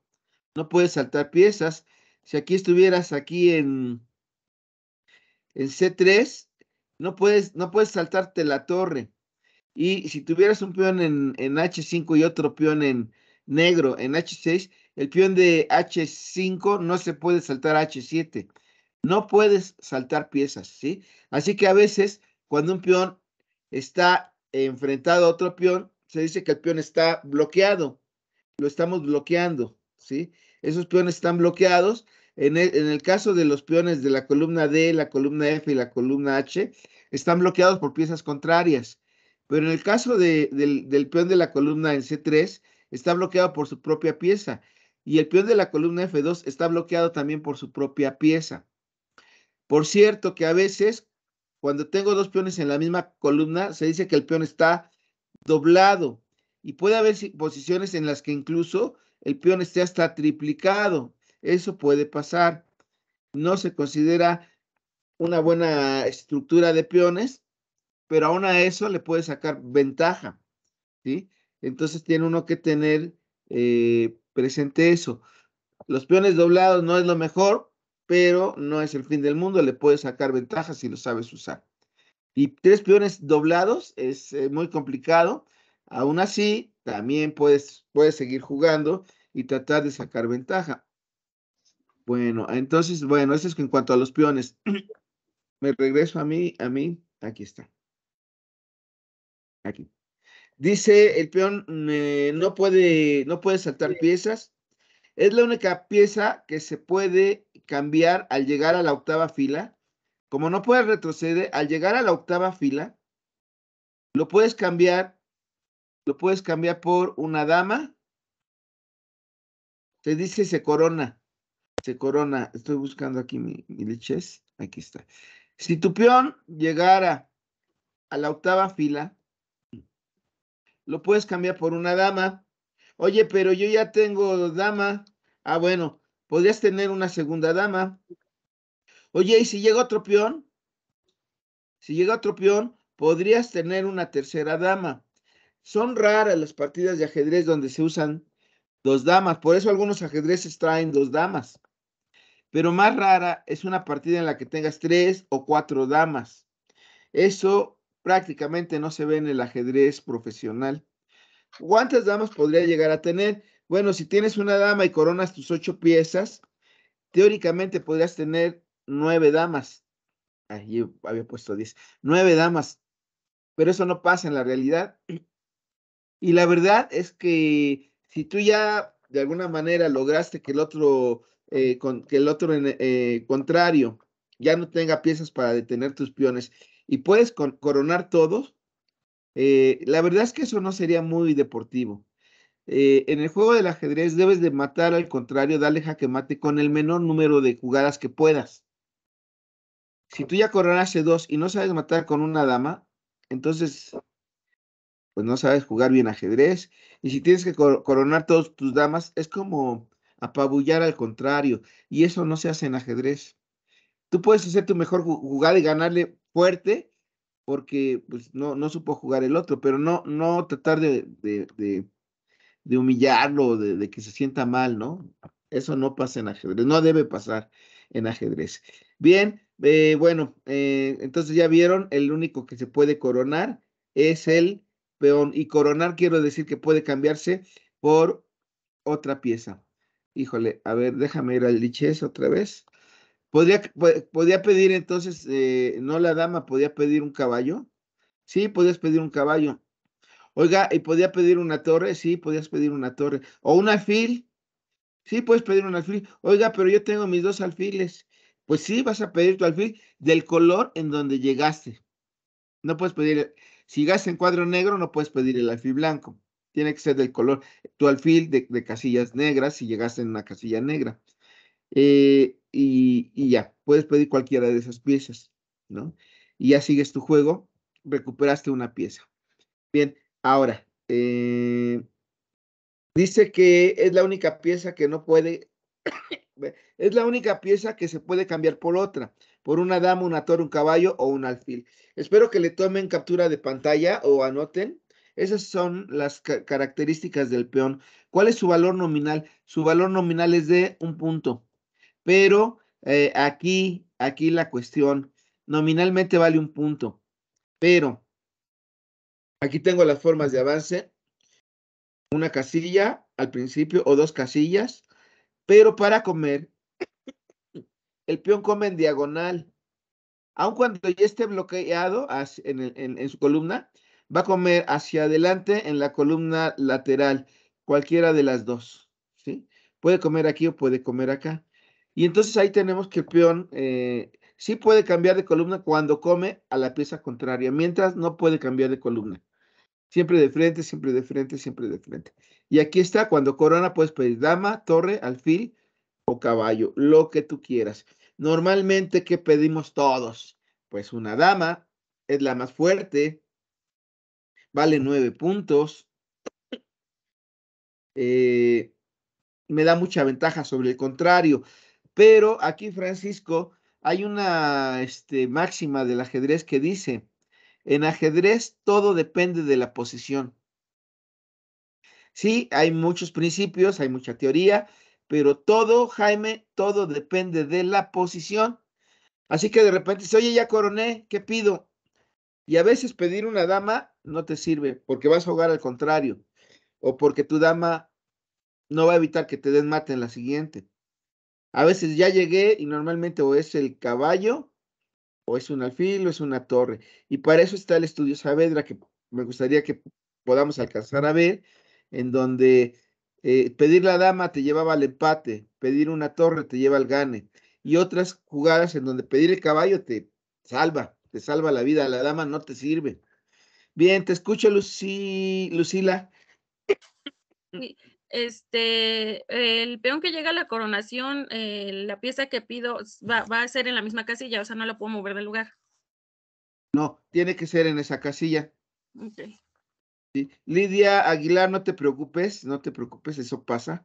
Speaker 2: no puede saltar piezas. Si aquí estuvieras aquí en, en C3 no puedes, no puedes saltarte la torre. Y si tuvieras un peón en, en H5 y otro peón en negro en H6, el peón de H5 no se puede saltar a H7. No puedes saltar piezas, ¿sí? Así que a veces cuando un peón está enfrentado a otro peón, se dice que el peón está bloqueado. Lo estamos bloqueando, ¿sí? Esos peones están bloqueados en el, caso de los peones de la columna D, la columna F y la columna H, están bloqueados por piezas contrarias. Pero en el caso del, del, peón de la columna en C3, está bloqueado por su propia pieza. Y el peón de la columna F2 está bloqueado también por su propia pieza. Por cierto que a veces, cuando tengo dos peones en la misma columna, se dice que el peón está doblado. Y puede haber posiciones en las que incluso el peón esté hasta triplicado. Eso puede pasar. No se considera una buena estructura de peones, pero aún a eso le puede sacar ventaja, ¿sí? Entonces tiene uno que tener eh, presente eso. Los peones doblados no es lo mejor, pero no es el fin del mundo, le puede sacar ventaja si lo sabes usar. Y tres peones doblados es eh, muy complicado. Aún así, también puedes, puedes seguir jugando y tratar de sacar ventaja. Bueno, entonces, bueno, eso es en cuanto a los peones.
Speaker 1: [clears throat]
Speaker 2: Me regreso a mí, a mí, aquí está. Aquí. Dice el peón, mm, eh, no, puede, no puede saltar piezas. Es la única pieza que se puede cambiar al llegar a la octava fila. Como no puede retroceder, al llegar a la octava fila, lo puedes cambiar, lo puedes cambiar por una dama. Te dice se corona se corona. Estoy buscando aquí mi, mi leches. Aquí está. Si tu peón llegara a la octava fila, lo puedes cambiar por una dama. Oye, pero yo ya tengo dama. Ah, bueno, podrías tener una segunda dama. Oye, y si llega otro peón, si llega otro peón, podrías tener una tercera dama. Son raras las partidas de ajedrez donde se usan dos damas. Por eso algunos ajedrezes traen dos damas. Pero más rara es una partida en la que tengas tres o cuatro damas. Eso prácticamente no se ve en el ajedrez profesional. ¿Cuántas damas podría llegar a tener? Bueno, si tienes una dama y coronas tus ocho piezas, teóricamente podrías tener nueve damas. Yo había puesto diez. Nueve damas. Pero eso no pasa en la realidad. Y la verdad es que si tú ya de alguna manera lograste que el otro, eh, que el otro eh, contrario ya no tenga piezas para detener tus peones y puedes coronar todos, eh, la verdad es que eso no sería muy deportivo. en el juego del ajedrez debes de matar al contrario, darle jaque mate con el menor número de jugadas que puedas. Si tú ya coronaste dos y no sabes matar con una dama, entonces, pues no sabes jugar bien ajedrez y si tienes que coronar todos tus damas, es como apabullar al contrario. Y eso no se hace en ajedrez. Tú puedes hacer tu mejor jugar y ganarle fuerte porque pues, no, no supo jugar el otro, pero no, no tratar de, de, humillarlo, de, que se sienta mal, ¿no? Eso no pasa en ajedrez, no debe pasar en ajedrez. Bien, eh, bueno, eh, entonces ya vieron, el único que se puede coronar es el y coronar quiero decir que puede cambiarse por otra pieza. Híjole, a ver, déjame ir al lichés otra vez. ¿Podría, pedir entonces, eh, no la dama, podía pedir un caballo? Sí, podías pedir un caballo. Oiga, ¿y podía pedir una torre? Sí, podías pedir una torre. ¿O un alfil? Sí, puedes pedir un alfil. Oiga, pero yo tengo mis dos alfiles. Pues sí, vas a pedir tu alfil del color en donde llegaste. No puedes pedir si llegaste en cuadro negro, no puedes pedir el alfil blanco. Tiene que ser del color, tu alfil de, casillas negras, si llegaste en una casilla negra. Eh, y, ya, puedes pedir cualquiera de esas piezas, ¿no? Y ya sigues tu juego, recuperaste una pieza. Bien, ahora, eh, dice que es la única pieza que no puede, [coughs] es la única pieza que se puede cambiar por otra por una dama, una torre, un caballo o un alfil. Espero que le tomen captura de pantalla o anoten. Esas son las características del peón. ¿Cuál es su valor nominal? Su valor nominal es de un punto. Pero eh, aquí, aquí la cuestión. Nominalmente vale un punto. Pero aquí tengo las formas de avance. Una casilla al principio o dos casillas. Pero para comer el peón come en diagonal. Aun cuando ya esté bloqueado en, su columna, va a comer hacia adelante en la columna lateral, cualquiera de las dos. ¿sí? Puede comer aquí o puede comer acá. Y entonces ahí tenemos que el peón eh, sí puede cambiar de columna cuando come a la pieza contraria, mientras no puede cambiar de columna. Siempre de frente, siempre de frente, siempre de frente. Y aquí está, cuando corona puedes pedir dama, torre, alfil, o caballo, lo que tú quieras. Normalmente, ¿qué pedimos todos? Pues una dama es la más fuerte, vale nueve puntos. Eh, me da mucha ventaja sobre el contrario. Pero aquí, Francisco, hay una este, máxima del ajedrez que dice, en ajedrez todo depende de la posición. Sí, hay muchos principios, hay mucha teoría, pero todo, Jaime, todo depende de la posición. Así que de repente dice, oye, ya coroné, ¿qué pido? Y a veces pedir una dama no te sirve porque vas a jugar al contrario o porque tu dama no va a evitar que te den mate en la siguiente. A veces ya llegué y normalmente o es el caballo o es un alfil o es una torre. Y para eso está el estudio Saavedra que me gustaría que podamos alcanzar a ver, en donde eh, pedir la dama te llevaba al empate, pedir una torre te lleva al gane. Y otras jugadas en donde pedir el caballo te salva, te salva la vida, la dama no te sirve. Bien, te escucho, Lucila. este, el peón que llega a la coronación, eh, la pieza que pido va, a ser en la misma casilla, o sea, no la puedo mover del lugar. No, tiene que ser en esa casilla. Okay. Lidia Aguilar, no te preocupes, no te preocupes, eso pasa.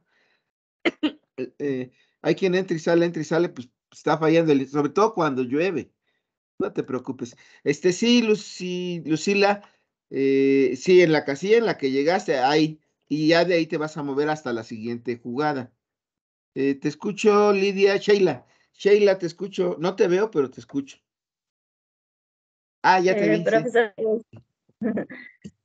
Speaker 2: Eh, eh, hay quien entra y sale, entra y sale, pues está fallando, el, sobre todo cuando llueve. No te preocupes. Este sí, Lucy, Lucila, eh, sí, en la casilla en la que llegaste, ahí, y ya de ahí te vas a mover hasta la siguiente jugada. te escucho, Lidia, Sheila. Sheila, te escucho. No te veo, pero te escucho. Ah, ya te vi. [laughs]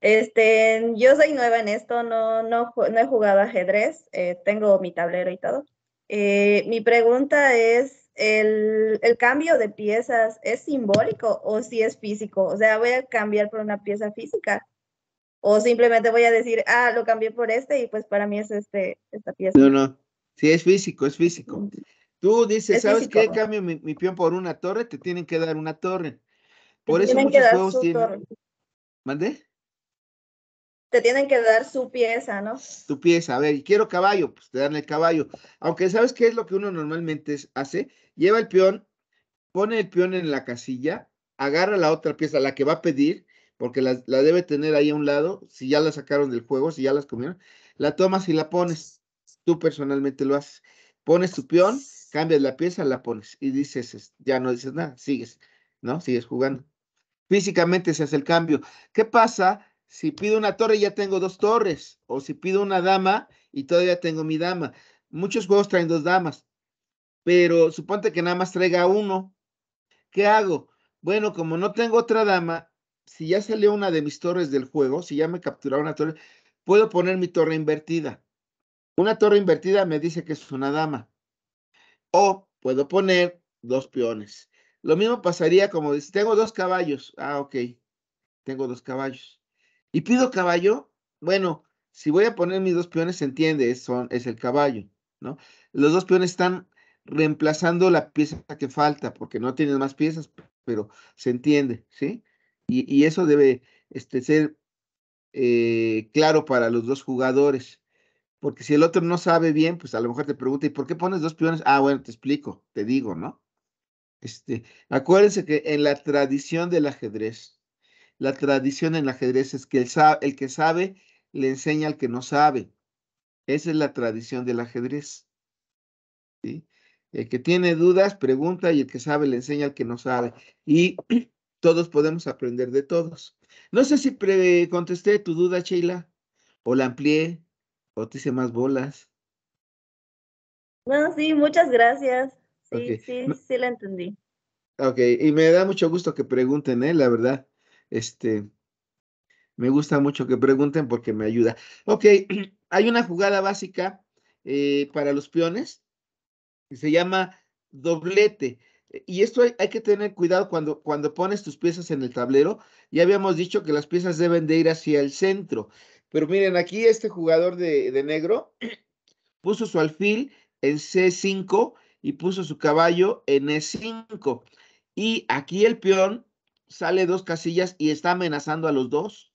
Speaker 2: Este, yo soy nueva en esto, no, no, no he jugado ajedrez, eh, tengo mi tablero y todo. Eh, mi pregunta es, el, cambio de piezas es simbólico o si es físico? O sea, ¿voy a cambiar por una pieza física? ¿O simplemente voy a decir, ah, lo cambié por este y pues para mí es este, esta pieza? No, no, sí es físico, es físico. Tú dices, ¿sabes qué? Cambio mi, mi, peón por una torre, te tienen que dar una torre.
Speaker 1: Por eso muchos juegos tienen... ¿Mande? te tienen
Speaker 2: que dar su pieza, ¿no? Tu pieza, a ver, y quiero caballo, pues te dan el caballo. Aunque sabes qué es lo que uno normalmente hace, lleva el peón, pone el peón en la casilla, agarra la otra pieza, la que va a pedir, porque la, la debe tener ahí a un lado, si ya la sacaron del juego, si ya las comieron, la tomas y la pones. Tú personalmente lo haces. Pones tu peón, cambias la pieza, la pones y dices, ya no dices nada, sigues, ¿no? Sigues jugando. Físicamente se hace el cambio. ¿Qué pasa? Si pido una torre, ya tengo dos torres. O si pido una dama y todavía tengo mi dama. Muchos juegos traen dos damas. Pero suponte que nada más traiga uno. ¿Qué hago? Bueno, como no tengo otra dama, si ya salió una de mis torres del juego, si ya me capturaron una torre, puedo poner mi torre invertida. Una torre invertida me dice que es una dama. O puedo poner dos peones. Lo mismo pasaría como si tengo dos caballos. Ah, ok. Tengo dos caballos. Y pido caballo, bueno, si voy a poner mis dos peones, se entiende, son, es el caballo, ¿no? Los dos peones están reemplazando la pieza que falta, porque no tienen más piezas, pero se entiende, ¿sí? Y, eso debe este, ser eh, claro para los dos jugadores, porque si el otro no sabe bien, pues a lo mejor te pregunta, ¿y por qué pones dos peones? Ah, bueno, te explico, te digo, ¿no? Este, acuérdense que en la tradición del ajedrez, la tradición en el ajedrez es que el, que sabe le enseña al que no sabe. Esa es la tradición del ajedrez. El que tiene dudas pregunta y el que sabe le enseña al que no sabe. Y [clears throat] todos podemos aprender de todos. No sé si contesté tu duda, Sheila, o la amplié, o te hice más bolas. No, sí, muchas gracias. Sí, sí, sí la entendí. Ok, y me da mucho gusto que pregunten, ¿eh? La verdad. Este, me gusta mucho que pregunten porque me ayuda. Ok, [clears throat] hay una jugada básica eh, para los peones que se llama doblete. E, y esto hay, que tener cuidado cuando, cuando pones tus piezas en el tablero. Ya habíamos dicho que las piezas deben de ir hacia el centro. Pero miren, aquí este jugador de, de negro [clears throat] puso su alfil en C5 y puso su caballo en E5. Y aquí el peón sale dos casillas y está amenazando a los dos.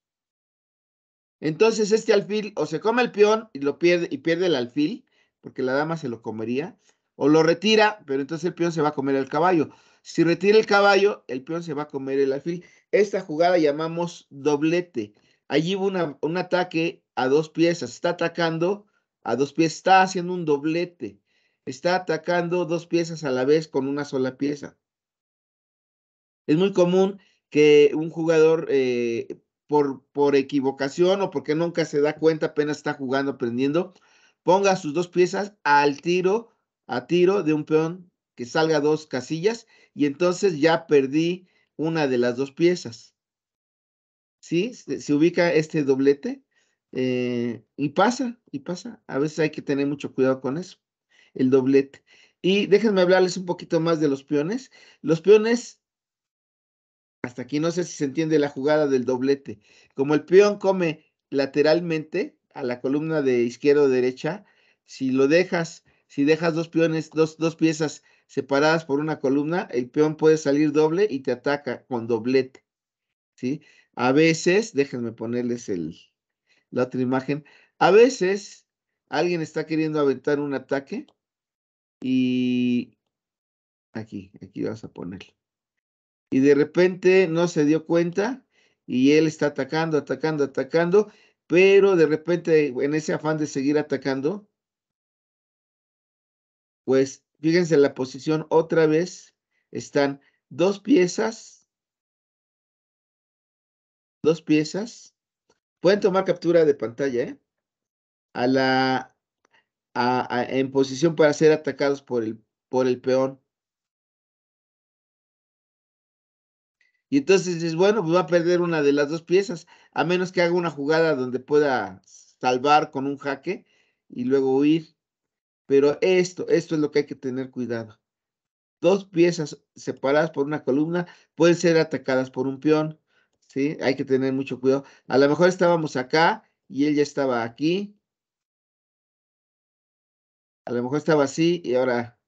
Speaker 2: Entonces este alfil o se come el peón y lo pierde y pierde el alfil, porque la dama se lo comería, o lo retira, pero entonces el peón se va a comer el caballo. Si retira el caballo, el peón se va a comer el alfil. Esta jugada llamamos doblete. Allí hubo un ataque a dos piezas. Está atacando a dos piezas, está haciendo un doblete. Está atacando dos piezas a la vez con una sola pieza. Es muy común que un jugador eh, por, por equivocación o porque nunca se da cuenta, apenas está jugando, aprendiendo, ponga sus dos piezas al tiro, a tiro de un peón que salga dos casillas y entonces ya perdí una de las dos piezas. ¿Sí? Se, ubica este doblete eh, y pasa, y pasa. A veces hay que tener mucho cuidado con eso, el doblete. Y déjenme hablarles un poquito más de los peones. Los peones hasta aquí no sé si se entiende la jugada del doblete. Como el peón come lateralmente a la columna de izquierda o derecha, si lo dejas, si dejas dos peones, dos, dos piezas separadas por una columna, el peón puede salir doble y te ataca con doblete. ¿Sí? A veces, déjenme ponerles el, la otra imagen, a veces alguien está queriendo aventar un ataque y aquí, aquí vas a ponerlo y de repente no se dio cuenta y él está atacando, atacando, atacando, pero de repente en ese afán de seguir atacando, pues fíjense la posición otra vez, están dos piezas, dos piezas, pueden tomar captura de pantalla, ¿eh? A la, en posición para ser atacados por el, por el peón. Y entonces dices, bueno, pues va a perder una de las dos piezas, a menos que haga una jugada donde pueda salvar con un jaque y luego huir. Pero esto, esto es lo que hay que tener cuidado. Dos piezas separadas por una columna pueden ser atacadas por un peón, ¿sí? Hay que tener mucho cuidado. A lo mejor estábamos acá y él ya estaba aquí. A lo mejor estaba así y ahora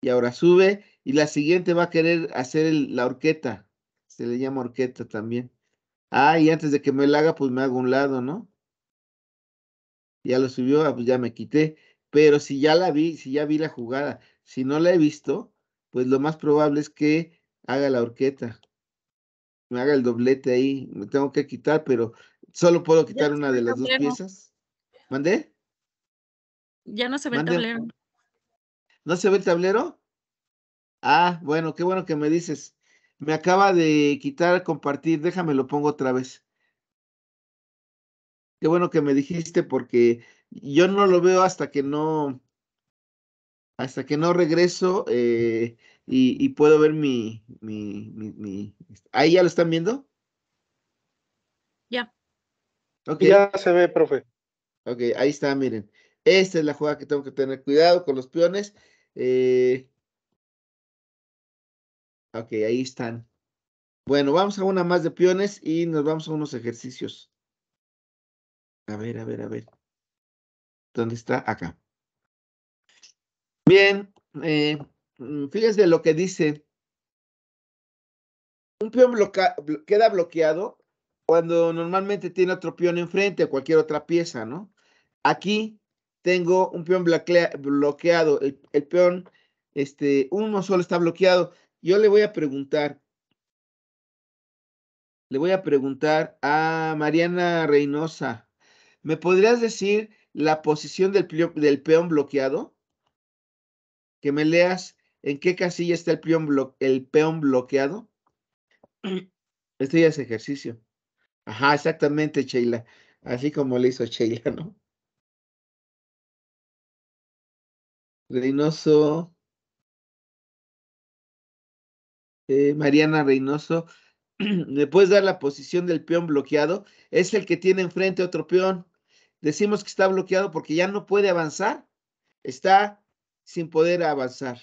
Speaker 2: y ahora sube y la siguiente va a querer hacer la horqueta. Se le llama horqueta también. Ah, y antes de que me la haga, pues me hago un lado, ¿no? Ya lo subió, ah, pues ya me quité. Pero si ya la vi, si ya vi la jugada, si no la he visto, pues lo más probable es que haga la horqueta. Me haga el doblete ahí. Me tengo que quitar, pero solo puedo quitar una de las dos piezas. ¿Mandé? Ya no se ve el tablero. ¿No se ve el tablero? Ah, bueno, qué bueno que me dices. Me acaba de quitar compartir, déjame lo pongo otra vez. Qué bueno que me dijiste porque yo no lo veo hasta que no, hasta que no regreso eh, y, puedo ver mi, mi, mi, ¿Ahí ya lo están viendo? Ya. Ya se ve, profe. Ok, ahí está, miren. Esta es la jugada que tengo que tener cuidado con los peones. Eh, Ok, ahí están. Bueno, vamos a una más de peones y nos vamos a unos ejercicios. A ver, a ver, a ver. ¿Dónde está? Acá. Bien, eh, mm, fíjense lo que dice. Un peón queda bloqueado cuando normalmente tiene otro peón enfrente o cualquier otra pieza, ¿no? Aquí tengo un peón bloqueado, el peón, este, uno solo está bloqueado yo le voy a preguntar, le voy a preguntar a Mariana Reynosa, ¿me podrías decir la posición del, peón bloqueado? Que me leas en qué casilla está el peón, el peón bloqueado. Este ya es ejercicio. Ajá, exactamente, Sheila.
Speaker 1: Así como le hizo Sheila, ¿no? Reynoso. Eh,
Speaker 2: Mariana Reynoso, después [clears throat] puedes dar la posición del peón bloqueado, es el que tiene enfrente otro peón. Decimos que está bloqueado porque ya no puede avanzar, está
Speaker 1: sin poder avanzar.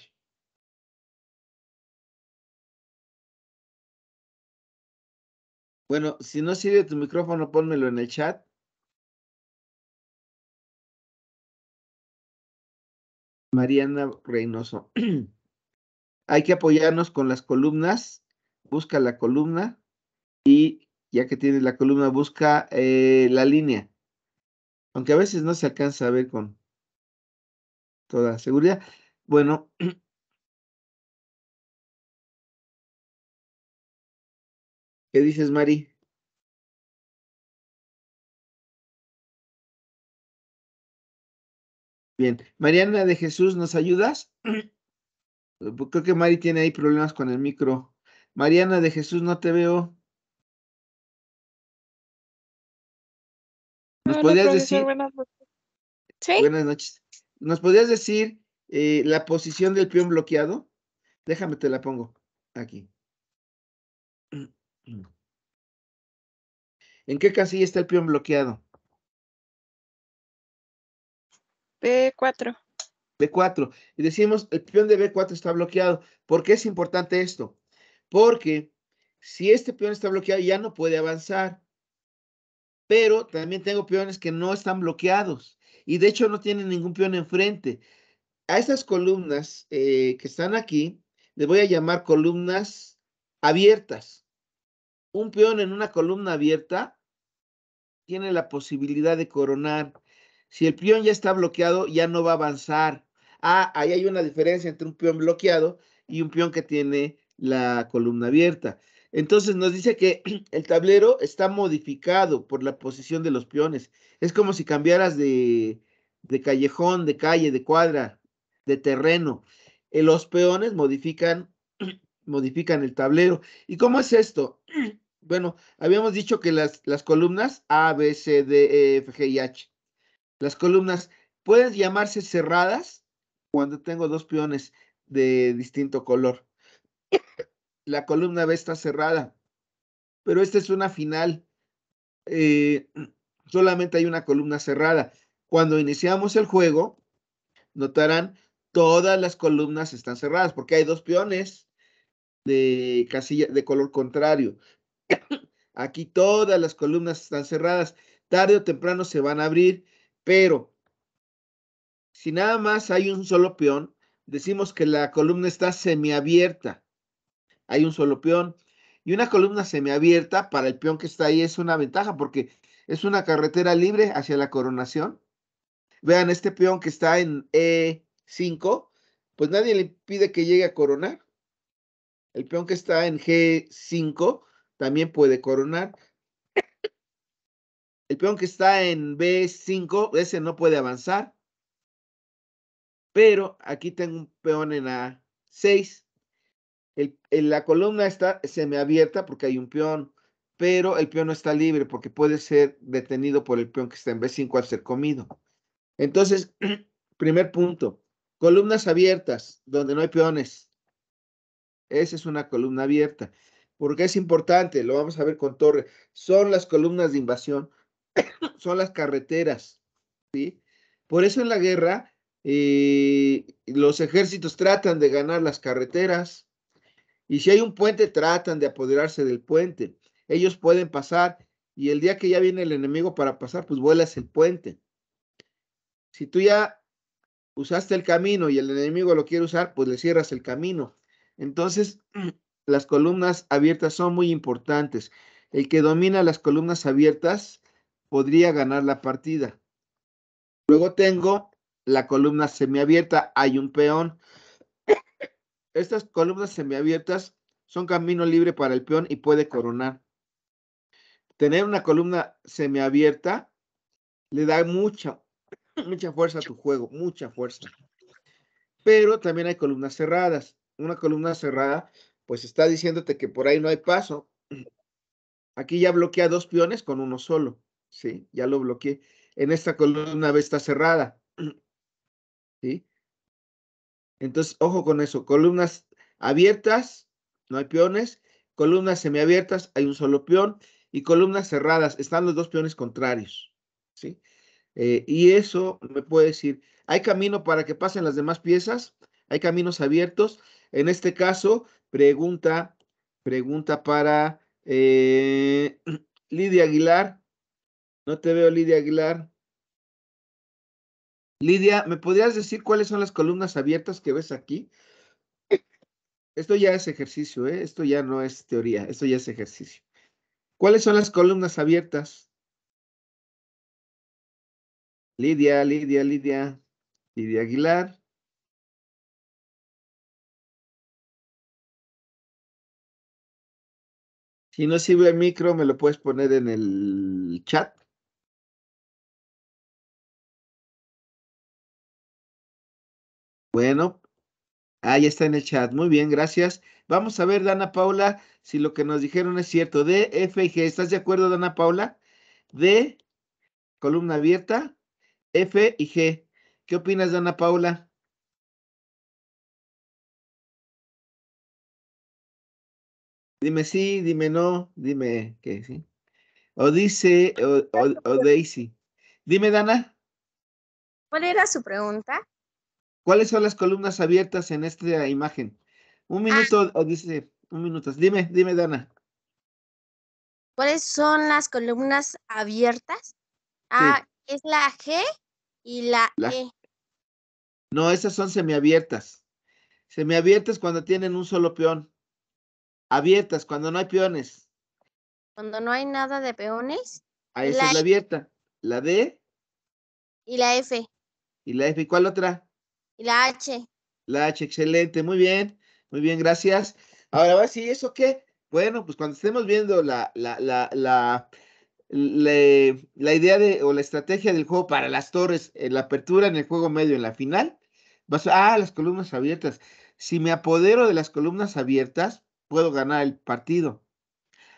Speaker 1: Bueno, si no sirve tu micrófono, pónmelo en el chat. Mariana Reynoso. [clears throat] Hay que apoyarnos con las columnas.
Speaker 2: Busca la columna y ya que tienes la columna, busca eh,
Speaker 1: la línea. Aunque a veces no se alcanza a ver con toda seguridad. Bueno, [clears throat] ¿Qué dices, Mari? Bien. Mariana de Jesús, ¿nos ayudas? [clears throat] Pues, creo que Mari tiene ahí problemas con el micro.
Speaker 2: Mariana de Jesús, no te veo. ¿Nos podrías decir? Buenas noches. ¿Sí? Buenas noches. ¿Nos podrías decir eh, la posición del peón bloqueado? Déjame, te la pongo aquí.
Speaker 1: [clears throat] ¿En qué casilla está el peón bloqueado? p 4
Speaker 2: y decimos, el peón de B4 está bloqueado. ¿Por qué es importante esto? Porque si este peón está bloqueado, ya no puede avanzar. Pero también tengo peones que no están bloqueados. Y de hecho no tienen ningún peón enfrente. A estas columnas eh, que están aquí, les voy a llamar columnas abiertas. Un peón en una columna abierta tiene la posibilidad de coronar. Si el peón ya está bloqueado, ya no va a avanzar. Ah, ahí hay una diferencia entre un peón bloqueado y un peón que tiene la columna abierta. Entonces nos dice que [clears throat] el tablero está modificado por la posición de los peones. Es como si cambiaras de, callejón, de calle, de cuadra, de terreno. Eh, los peones modifican, [clears throat] modifican el tablero. ¿Y cómo es esto? [clears throat] Bueno, habíamos dicho que las, las columnas A, B, C, D, E, F, G y H, las columnas pueden llamarse cerradas cuando tengo dos peones de distinto color. La columna B está cerrada, pero esta es una final. Eh, solamente hay una columna cerrada. Cuando iniciamos el juego, notarán, todas las columnas están cerradas porque hay dos peones de casilla de color contrario. Aquí todas las columnas están cerradas. Tarde o temprano se van a abrir, pero si nada más hay un solo peón, decimos que la columna está semiabierta. Hay un solo peón. Y una columna semiabierta para el peón que está ahí es una ventaja porque es una carretera libre hacia la coronación. Vean, este peón que está en E5, pues nadie le impide que llegue a coronar. El peón que está en G5 también puede coronar. El peón que está en B5, ese no puede avanzar. Pero aquí tengo un peón en A6. en la columna está semiabierta porque hay un peón, pero el peón no está libre porque puede ser detenido por el peón que está en B5 al ser comido. Entonces, [clears throat] primer punto, columnas abiertas donde no hay peones. Esa es una columna abierta. Porque es importante, lo vamos a ver con torre. Son las columnas de invasión, [clears throat] son las carreteras, ¿sí? Por eso en la guerra y los ejércitos tratan de ganar las carreteras. Y si hay un puente, tratan de apoderarse del puente. Ellos pueden pasar y el día que ya viene el enemigo para pasar, pues vuelas el puente. Si tú ya usaste el camino y el enemigo lo quiere usar, pues le cierras el camino. Entonces, [clears throat] las columnas abiertas son muy importantes. El que domina las columnas abiertas podría ganar la partida. Luego tengo la columna semiabierta, hay un peón. Estas columnas semiabiertas son camino libre para el peón y puede coronar. Tener una columna semiabierta le da mucha, mucha fuerza a tu juego, mucha fuerza. Pero también hay columnas cerradas. Una columna cerrada, pues está diciéndote que por ahí no hay paso. Aquí ya bloquea dos peones con uno solo. Sí, ya lo bloqueé. En esta columna está cerrada. ¿sí? Entonces, ojo con eso, columnas abiertas, no hay peones, columnas semiabiertas, hay un solo peón, y columnas cerradas, están los dos peones contrarios, ¿sí? Eh, y eso me puede decir, hay camino para que pasen las demás piezas, hay caminos abiertos. En este caso, pregunta, pregunta para eh, [clears throat] Lidia Aguilar. No te veo, Lidia Aguilar. Lidia, ¿me podrías decir cuáles son las columnas abiertas que ves aquí? Esto ya es ejercicio, ¿eh? Esto ya no es teoría, esto ya es ejercicio. ¿Cuáles son las columnas abiertas?
Speaker 1: Lidia, Lidia, Lidia, Lidia Aguilar. Si no sirve el micro, me lo puedes poner en el chat. Bueno, ahí está en el chat. Muy bien, gracias. Vamos a ver, Dana Paula,
Speaker 2: si lo que nos dijeron es cierto. D, F y G. ¿Estás de acuerdo, Dana Paula? D,
Speaker 1: columna abierta, F y G. ¿Qué opinas, Dana Paula? Dime sí, dime no, dime que sí. O dice, o, o, o
Speaker 2: Daisy. Dime, Dana.
Speaker 1: ¿Cuál era su pregunta?
Speaker 2: ¿Cuáles son las columnas abiertas en esta imagen? Un ah. minuto, o dice, un minuto. Dime, dime, Dana.
Speaker 1: ¿Cuáles son las columnas abiertas? Ah, es la G y la, E.
Speaker 2: No, esas son semiabiertas. Semiabiertas cuando tienen un solo peón. Abiertas cuando no hay peones. Cuando no hay nada de peones. Ah, esa es la abierta. La D. Y la F. Y la F. ¿Y cuál otra? la H. La H, excelente, muy bien, muy bien, gracias. Ahora, va sí, ¿eso qué? Bueno, pues cuando estemos viendo la, la, idea de, o la estrategia del juego para las torres, en la apertura, en el juego medio, en la final, vas a, ah, las columnas abiertas. Si me apodero de las columnas abiertas, puedo ganar el partido.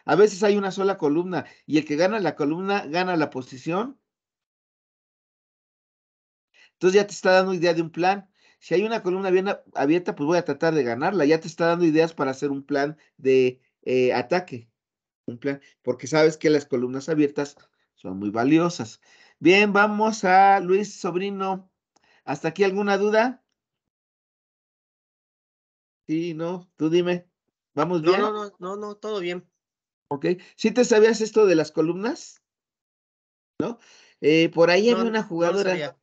Speaker 2: A veces hay una sola columna y el que gana la columna gana la posición entonces ya te está dando idea de un plan. Si hay una columna bien abierta, pues voy a tratar de ganarla. Ya te está dando ideas para hacer un plan de eh, ataque. Un plan, porque sabes que las columnas abiertas son muy valiosas. Bien, vamos a Luis Sobrino. ¿Hasta aquí alguna duda? Sí, no, tú dime. ¿Vamos bien? No,
Speaker 1: no, no, no, todo bien.
Speaker 2: Ok. ¿Sí te sabías esto de las columnas? ¿No? Eh, por ahí hay había una jugadora.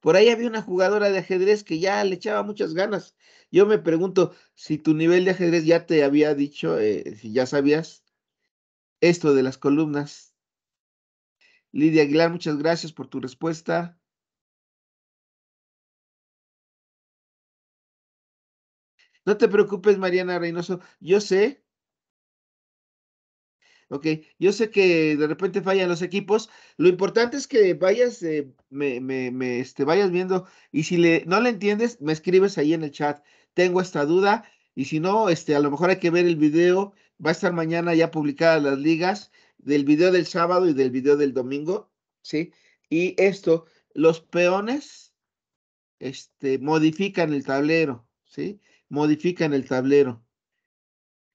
Speaker 2: Por ahí había una jugadora de ajedrez que ya le echaba muchas ganas. Yo me pregunto si tu nivel de ajedrez ya te había dicho, eh, si ya sabías esto de las columnas.
Speaker 1: Lidia Aguilar, muchas gracias por tu respuesta. No te preocupes, Mariana Reynoso. Yo sé
Speaker 2: Ok, yo sé que de repente fallan los equipos. Lo importante es que vayas, eh, me, este, vayas viendo y si le, no le entiendes, me escribes ahí en el chat. Tengo esta duda y si no, este, a lo mejor hay que ver el video. Va a estar mañana ya publicadas las ligas del video del sábado y del video del domingo, ¿sí? Y esto, los peones, este, modifican el tablero, ¿sí? Modifican el tablero.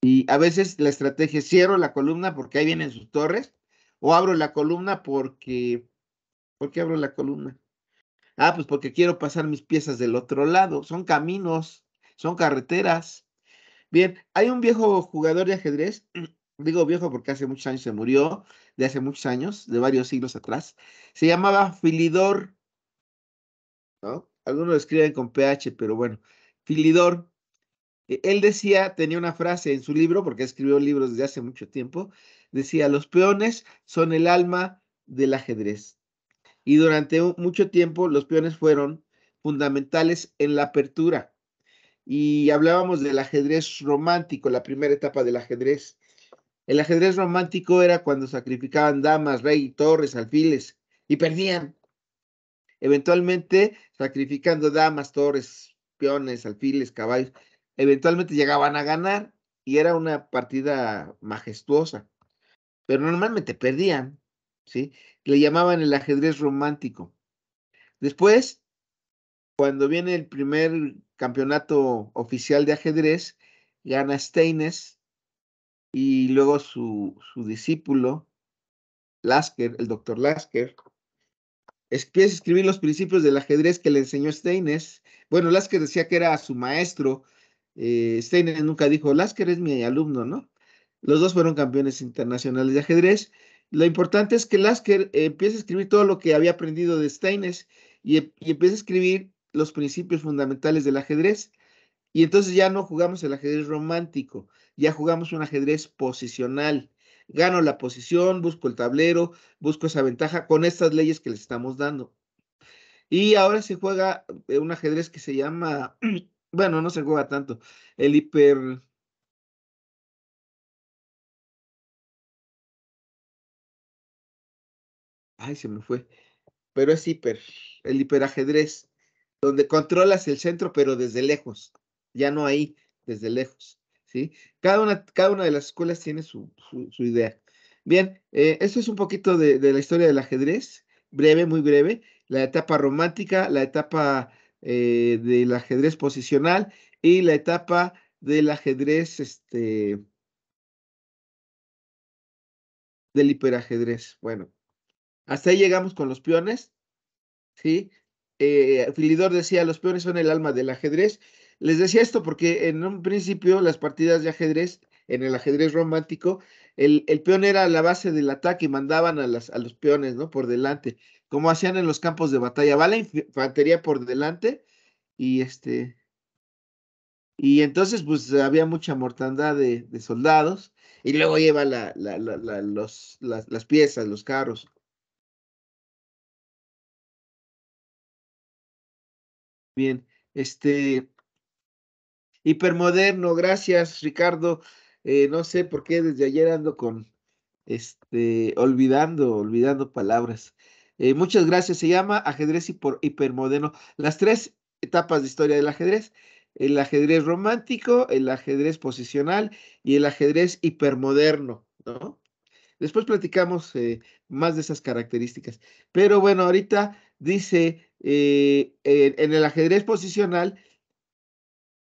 Speaker 2: Y a veces la estrategia es cierro la columna porque ahí vienen sus torres, o abro la columna porque. ¿Por qué abro la columna? Ah, pues porque quiero pasar mis piezas del otro lado. Son caminos, son carreteras. Bien, hay un viejo jugador de ajedrez, [clears throat] digo viejo porque hace muchos años se murió, de hace muchos años, de varios siglos atrás. Se llamaba Filidor, Algunos lo escriben con PH, pero bueno, Filidor. E-, él decía, tenía una frase en su libro, porque escribió libros desde hace mucho tiempo, decía, los peones son el alma del ajedrez. Y durante mucho tiempo los peones fueron fundamentales en la apertura. Y hablábamos del ajedrez romántico, la primera etapa del ajedrez. El ajedrez romántico era cuando sacrificaban damas, rey, torres, alfiles y perdían. Eventualmente, sacrificando damas, torres, peones, alfiles, caballos, eventualmente llegaban a ganar y era una partida majestuosa. Pero normalmente perdían, ¿sí? Le llamaban el ajedrez romántico. Después, cuando viene el primer campeonato oficial de ajedrez, gana Steines y luego su, discípulo, Lasker, el doctor Lasker, empieza a escribir los principios del ajedrez que le enseñó Steines. Bueno, Lasker decía que era su maestro, eh, Steiner nunca dijo, Lasker es mi alumno, ¿no? Los dos fueron campeones internacionales de ajedrez. Lo importante es que Lasker empieza a escribir todo lo que había aprendido de Steiner y, em, y empieza a escribir los principios fundamentales del ajedrez. Y entonces ya no jugamos el ajedrez romántico, ya jugamos un ajedrez posicional. Gano la posición, busco el tablero, busco esa ventaja con estas leyes que les estamos dando. Y ahora se juega eh, un ajedrez que
Speaker 1: se llama [clears throat] Bueno, no se juega tanto. El hiper. Ay, se me fue. Pero es hiper. El hiperajedrez. Donde controlas
Speaker 2: el centro, pero desde lejos. Ya no ahí, desde lejos. ¿Sí? Cada una, cada una de las escuelas tiene su, su, idea. Bien, eh, eso esto es un poquito de la historia del ajedrez. Breve, muy breve. La etapa romántica, la etapa eh, del ajedrez posicional y la etapa del ajedrez, este, del hiperajedrez. Bueno, hasta ahí llegamos con los peones, ¿sí? Eh, Filidor decía, los peones son el alma del ajedrez. Les decía esto porque en un principio las partidas de ajedrez en el ajedrez romántico, el, el peón era la base del ataque y mandaban a, las, a los peones, ¿no? Por delante, como hacían en los campos de batalla. Va la infantería por delante y este... Y entonces, pues había mucha mortandad de, de
Speaker 1: soldados y luego lleva la, la, los, las, las piezas, los carros. Bien, este, hipermoderno, gracias Ricardo.
Speaker 2: Eh, no sé por qué desde ayer ando con, este, olvidando, olvidando palabras. Eh, muchas gracias. Se llama ajedrez hipermoderno. Las tres etapas de historia del ajedrez. El ajedrez romántico, el ajedrez posicional y el ajedrez hipermoderno, ¿no? Después platicamos eh, más de esas características. Pero bueno, ahorita dice, en el ajedrez posicional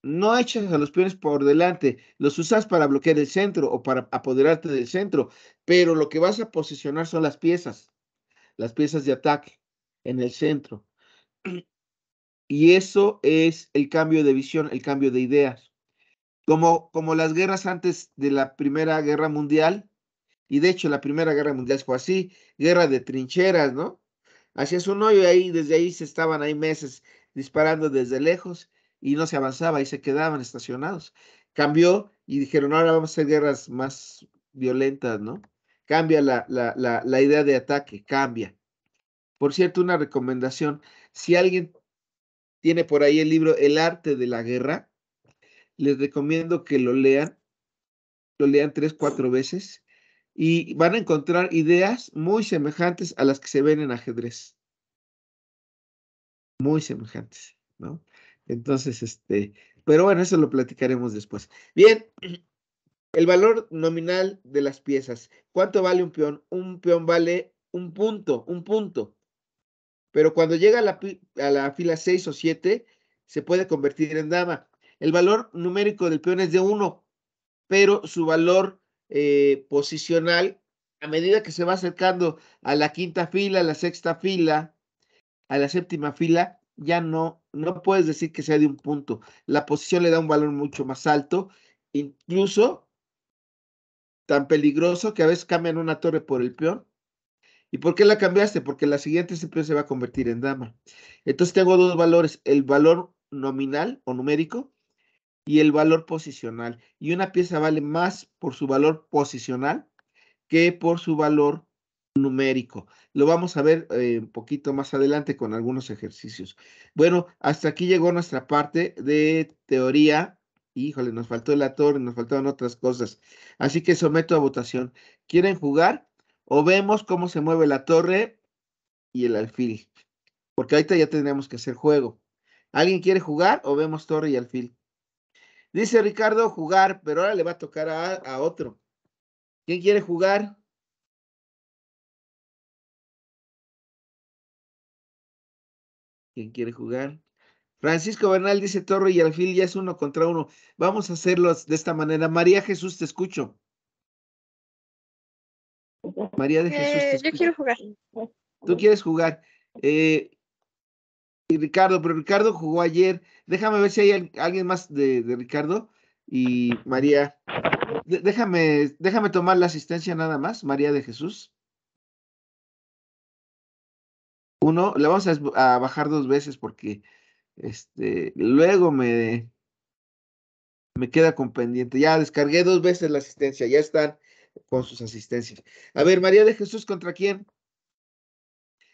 Speaker 2: no echas a los peones por delante, los usas para bloquear el centro o para apoderarte del centro, pero lo que vas a posicionar son las piezas, las piezas de ataque en el centro. Y eso es el cambio de visión, el cambio de ideas. Como, como las guerras antes de la Primera Guerra Mundial, y de hecho la Primera Guerra Mundial fue así, guerra de trincheras, ¿no? Hacías un hoyo ahí, desde ahí se estaban ahí meses disparando desde lejos y no se avanzaba y se quedaban estacionados. Cambió y dijeron, ahora vamos a hacer guerras más violentas, ¿no? Cambia la, idea de ataque, cambia. Por cierto, una recomendación, si alguien tiene por ahí el libro El arte de la guerra, les recomiendo que lo lean, lo lean tres, cuatro veces y van a encontrar ideas muy semejantes a las que se ven en ajedrez. Muy semejantes, ¿no? Entonces, este, pero bueno, eso lo platicaremos después. Bien, [clears throat] el valor nominal de las piezas. ¿Cuánto vale un peón? Un peón vale un punto, un punto. Pero cuando llega a la, fila 6 o 7, se puede convertir en dama. El valor numérico del peón es de 1, pero su valor eh, posicional, a medida que se va acercando a la quinta fila, a la sexta fila, a la séptima fila, ya no, no puedes decir que sea de un punto. La posición le da un valor mucho más alto, incluso tan peligroso que a veces cambian una torre por el peón. ¿Y por qué la cambiaste? Porque la siguiente siempre se va a convertir en dama. Entonces tengo dos valores, el valor nominal o numérico y el valor posicional. Y una pieza vale más por su valor posicional que por su valor numérico. Lo vamos a ver eh, un poquito más adelante con algunos ejercicios. Bueno, hasta aquí llegó nuestra parte de teoría. Híjole, nos faltó la torre nos faltaban otras cosas. Así que someto a votación. ¿Quieren jugar? O vemos cómo se mueve la torre y el alfil. Porque ahorita ya tendríamos que hacer juego. ¿Alguien quiere jugar o vemos torre y alfil? Dice Ricardo jugar, pero ahora le va a tocar a,
Speaker 1: a otro. ¿Quién quiere jugar? ¿Quién quiere jugar. Francisco
Speaker 2: Bernal dice Torre y Alfil ya es uno contra uno. Vamos a hacerlos de esta manera. María Jesús, te escucho. María de Jesús. Eh, yo quiero jugar. Tú quieres jugar. Eh, y Ricardo, pero Ricardo jugó ayer. Déjame ver si hay alguien más de, de Ricardo. Y María, déjame, déjame tomar la asistencia nada más, María de Jesús. Uno, le vamos a, bajar dos veces porque este, luego me, queda con pendiente. Ya descargué dos veces la asistencia, ya están con sus asistencias. A ver, María de Jesús, ¿contra quién?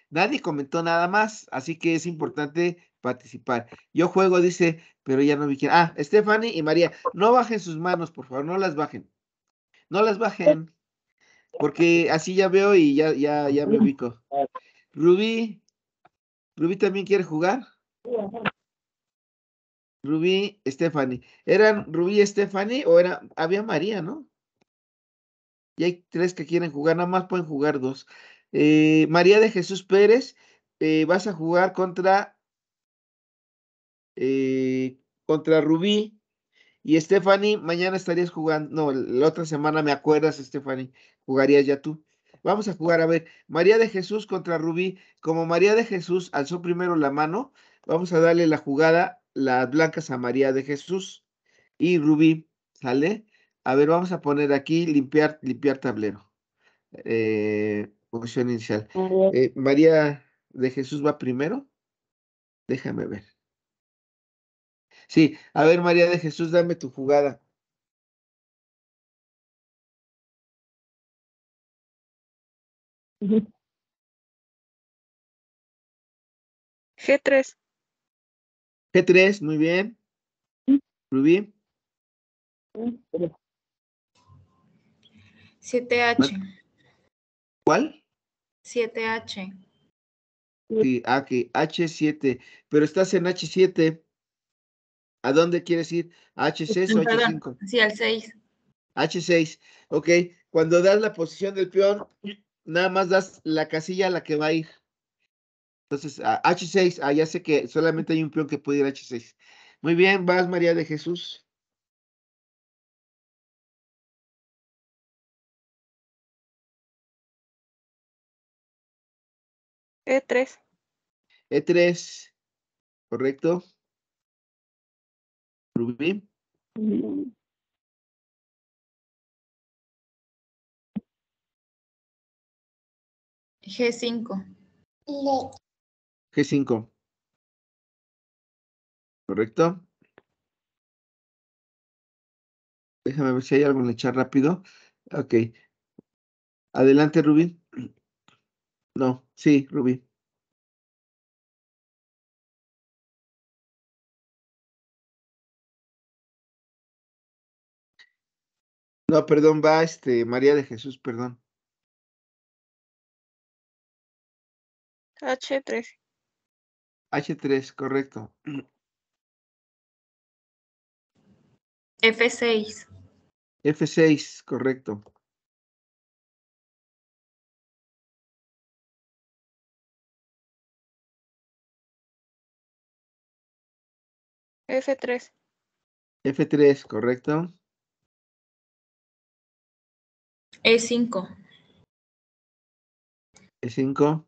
Speaker 2: Nadie comentó nada más, así que es importante participar. Yo juego, dice, pero ya no vi quién. Ah, Stephanie y María, no bajen sus manos, por favor, no las bajen. No las bajen, porque así ya veo y ya, ya, ya me ubico. Rubí, Rubí también quiere jugar. Rubí, Stephanie. ¿Eran Rubí, Stephanie o era, había María, no? Y hay tres que quieren jugar, nada más pueden jugar dos. Eh, María de Jesús Pérez, eh, vas a jugar contra, eh, contra Rubí. Y Stephanie, mañana estarías jugando, no, la otra semana me acuerdas, Stephanie, jugarías ya tú. Vamos a jugar, a ver, María de Jesús contra Rubí. Como María de Jesús alzó primero la mano, vamos a darle la jugada, las blancas a María de Jesús y Rubí, ¿sale? A ver, vamos a poner aquí limpiar, limpiar tablero. Eh, posición inicial. Eh, María de Jesús va primero. Déjame ver.
Speaker 1: Sí, a ver, María de Jesús, dame tu jugada. G3. G3, muy bien. Rubí. 7H. ¿Cuál? 7H.
Speaker 2: Sí, aquí, ah, H7. Pero estás en H7. ¿A dónde quieres ir? ¿H6 o H5?
Speaker 1: Sí, al 6.
Speaker 2: H6. Ok, cuando das la posición del peón, nada más das la casilla a la que va a ir. Entonces, a H6, ah, ya sé que solamente hay un peón que puede ir a H6.
Speaker 1: Muy bien, vas María de Jesús. E3. E3, correcto. Rubí. Mm. G5. G5. ¿Correcto? Déjame ver si hay algo en echar rápido. Ok. Adelante, Rubí. No, sí, Rubí. No, perdón, va este María de Jesús, perdón. H3.
Speaker 2: H3, correcto.
Speaker 1: F6. F6, correcto. F3. F3, correcto. E5. E5.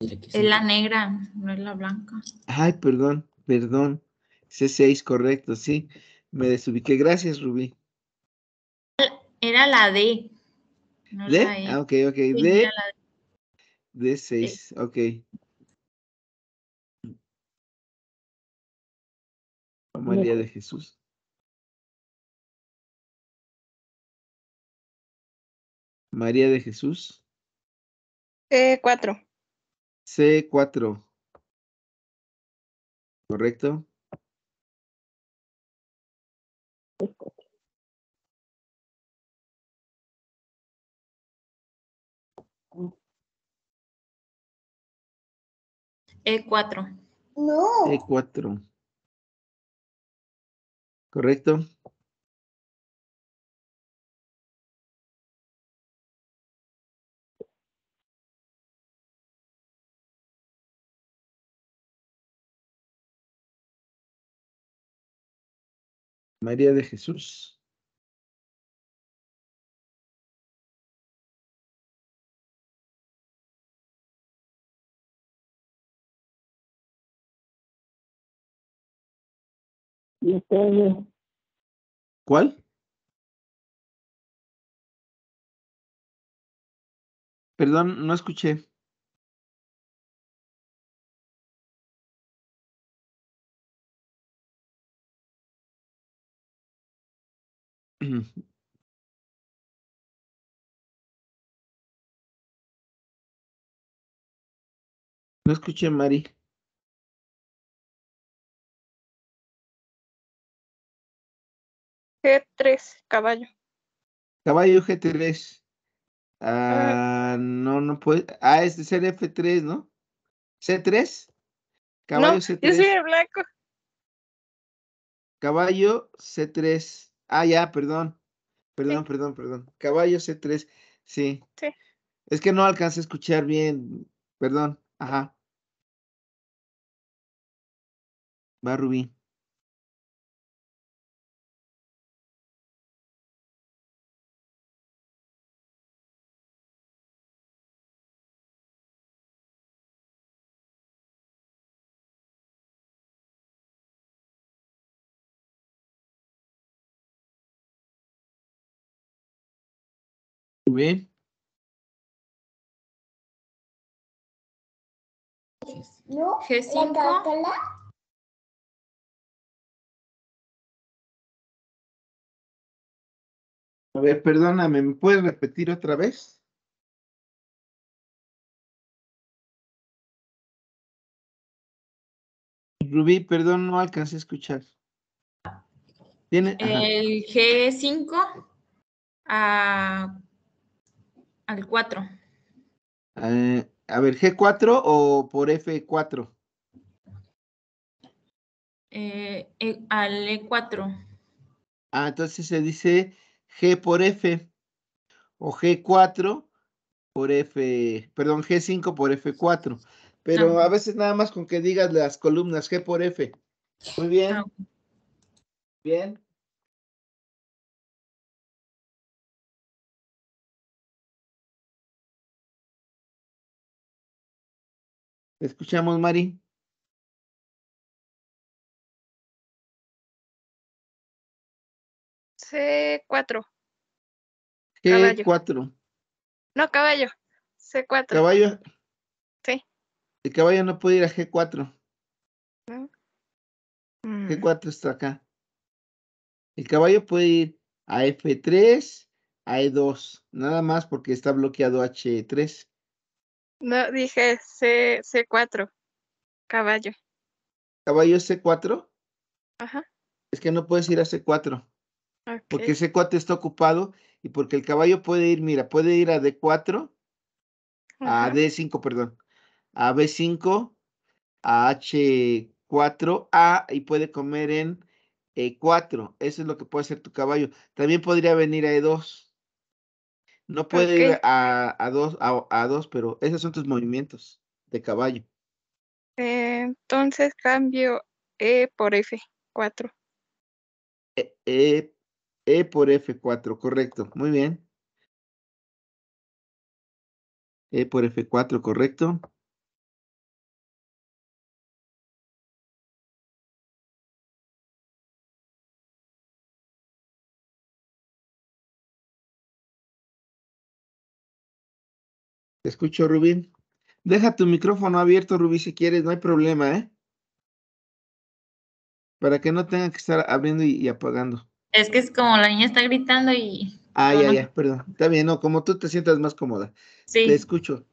Speaker 1: Es la negra, no es la blanca.
Speaker 2: Ay, perdón, perdón. C6, correcto, sí. Me desubiqué. Gracias, Rubí.
Speaker 1: Era la D. ¿D? E. Ah, ok,
Speaker 2: ok. D. D.
Speaker 1: 6 ok. María de Jesús. María de Jesús. Eh, cuatro. C4. ¿Correcto? E4. No. E4. ¿Correcto? María de Jesús. ¿Cuál? Perdón, no escuché. [clears throat] No escuché Mari. G3, caballo.
Speaker 2: Caballo G3. Ah, ah, no, no puede. Ah, es de ser F3, ¿no? C3.
Speaker 1: Caballo C3. Yo soy el blanco.
Speaker 2: Caballo C3. Ah, ya, perdón. Perdón, perdón, perdón. Caballo C3, sí. Sí. Es que no alcancé a escuchar bien.
Speaker 1: Perdón. Ajá. Va Rubí. g A ver, perdóname, ¿me puedes repetir otra vez? Rubí, perdón, no alcancé a escuchar. ¿Tiene? El G5 al 4.
Speaker 2: Eh, a ver, G4 o por F4?
Speaker 1: Eh, e, al E4.
Speaker 2: Ah, entonces se dice G por F o G4 por F, perdón, G5 por F4. Pero ah. a veces nada más con que digas las columnas G por F. Muy
Speaker 1: bien. Ah, bien. escuchamos, Mari? C4. C4. No, caballo. C4. Caballo. Sí.
Speaker 2: El caballo no puede ir a G4.
Speaker 1: Mm.
Speaker 2: G4 está acá. El caballo puede ir a F3, a E2, nada más porque está bloqueado H3.
Speaker 1: No, dije C, C4, caballo.
Speaker 2: ¿Caballo C4? Ajá. Es que no puedes ir a C4. Porque C4 está ocupado y porque el caballo puede ir, mira, puede ir a D4, a D5, perdón, a B5, a H4, A y puede comer en E4. Eso es lo que puede hacer tu caballo. También podría venir a E2. No puede ir a, a dos, a, dos, pero esos son tus movimientos de caballo. Eh, entonces cambio E por F4. E, e, e por F4, correcto.
Speaker 1: Muy bien. E por F4, correcto. Te escucho, Rubín. Deja tu micrófono abierto, Rubí, si quieres, no hay problema, ¿eh?
Speaker 2: Para que no tenga que estar abriendo y, apagando.
Speaker 1: Es que es como la niña está gritando y... Ay, ah, ay, ya, perdón. Está bien, no, como tú te sientas más cómoda. Sí. Te escucho.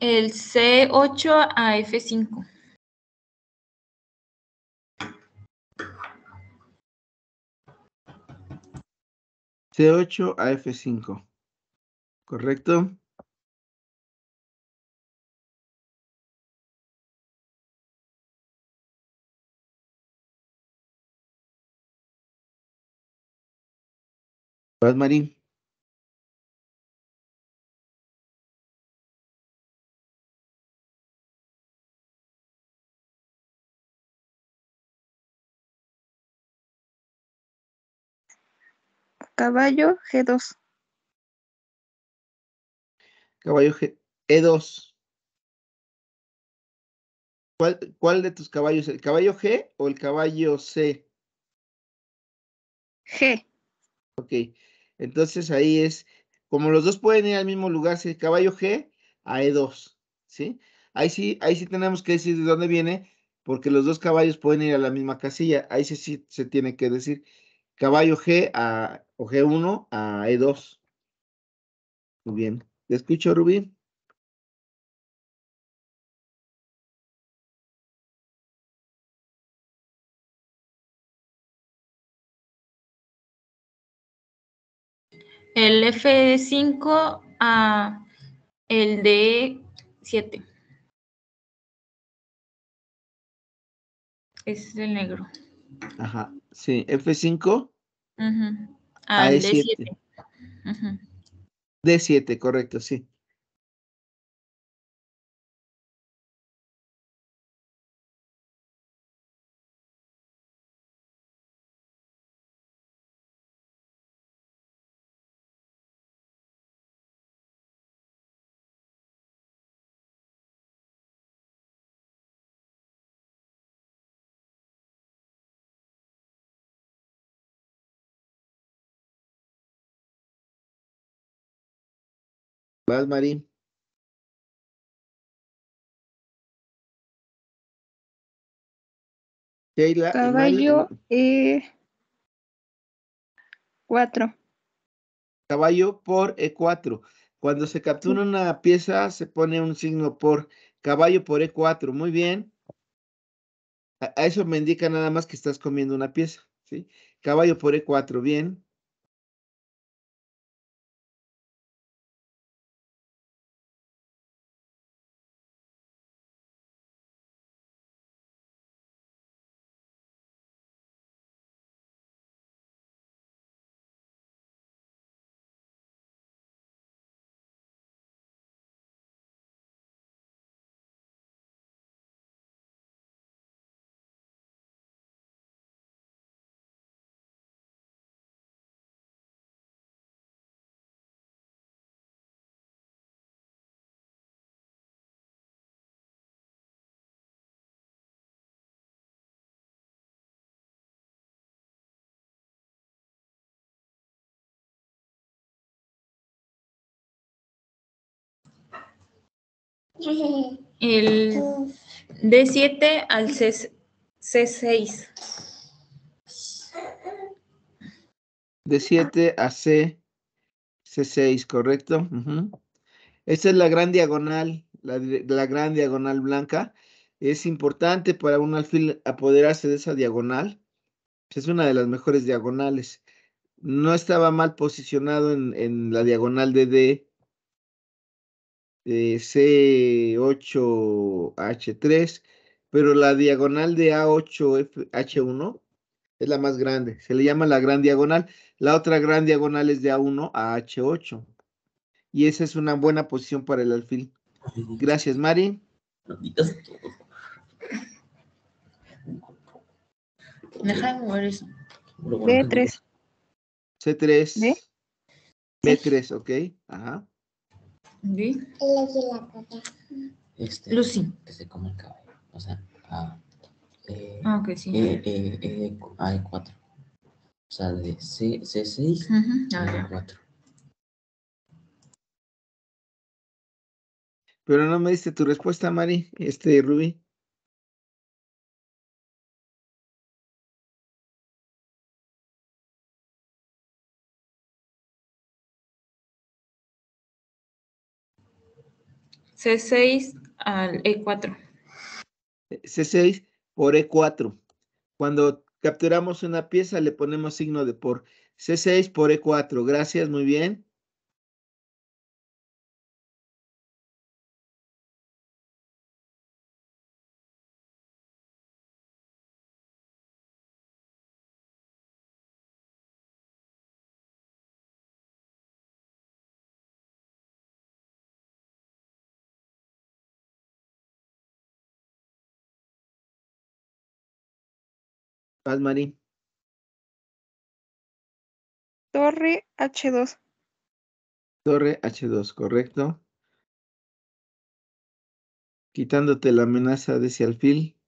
Speaker 1: el C8 a F5. C8 a F5. ¿Correcto? Vas, Marín. Caballo G2. Caballo G E2.
Speaker 2: ¿Cuál, ¿Cuál de tus caballos? ¿El caballo G o el caballo C? G. Ok, entonces ahí es, como los dos pueden ir al mismo lugar, el caballo G a E2, ¿sí? Ahí sí, ahí sí tenemos que decir de dónde viene, porque los dos caballos pueden ir a la misma casilla, ahí sí, sí se tiene que decir caballo G a o G1
Speaker 1: a E2. Muy bien. ¿Te escucho, Rubí? El F5 a el D7. Es el negro.
Speaker 2: Ajá, sí, F5.
Speaker 1: Uh -huh. Al, ah, D7. d D7, correcto, sí. Vas, Marín? Caballo, E4.
Speaker 2: Caballo por E4. Eh, Cuando se captura una pieza, se pone un signo por caballo por E4. Eh, Muy bien. A, eso me
Speaker 1: indica nada más que estás comiendo una pieza. ¿sí? Caballo por E4, eh, bien. El D7 al C 6
Speaker 2: D7 a C, C6, ¿correcto? Esa es la gran diagonal, la, gran diagonal blanca. Es importante para un alfil apoderarse de esa diagonal. Es una de las mejores diagonales. No estaba mal posicionado en, en la diagonal de D, de eh, C8H3, pero la diagonal de A8H1 es la más grande. Se le llama la gran diagonal. La otra gran diagonal es de A1 a H8. Y esa es una buena posición para el alfil. Gracias, Mari.
Speaker 1: Deja de mover eso.
Speaker 2: B3. C3. B3, ok. Ajá. ¿Sí? Este, Lucy. Que se come el caballo. O sea, A. Ah,
Speaker 1: eh, ah, ok, sí. E, e, e, A4. O sea, de C, C6 uh -huh. a A4. Pero no me diste tu respuesta, Mari, este Ruby. C6 al E4.
Speaker 2: C6 por E4. Cuando capturamos una pieza le ponemos signo de por. C6 por E4.
Speaker 1: Gracias, muy bien. Paz Marín. Torre H2. Torre H2, correcto. Quitándote la amenaza de ese alfil,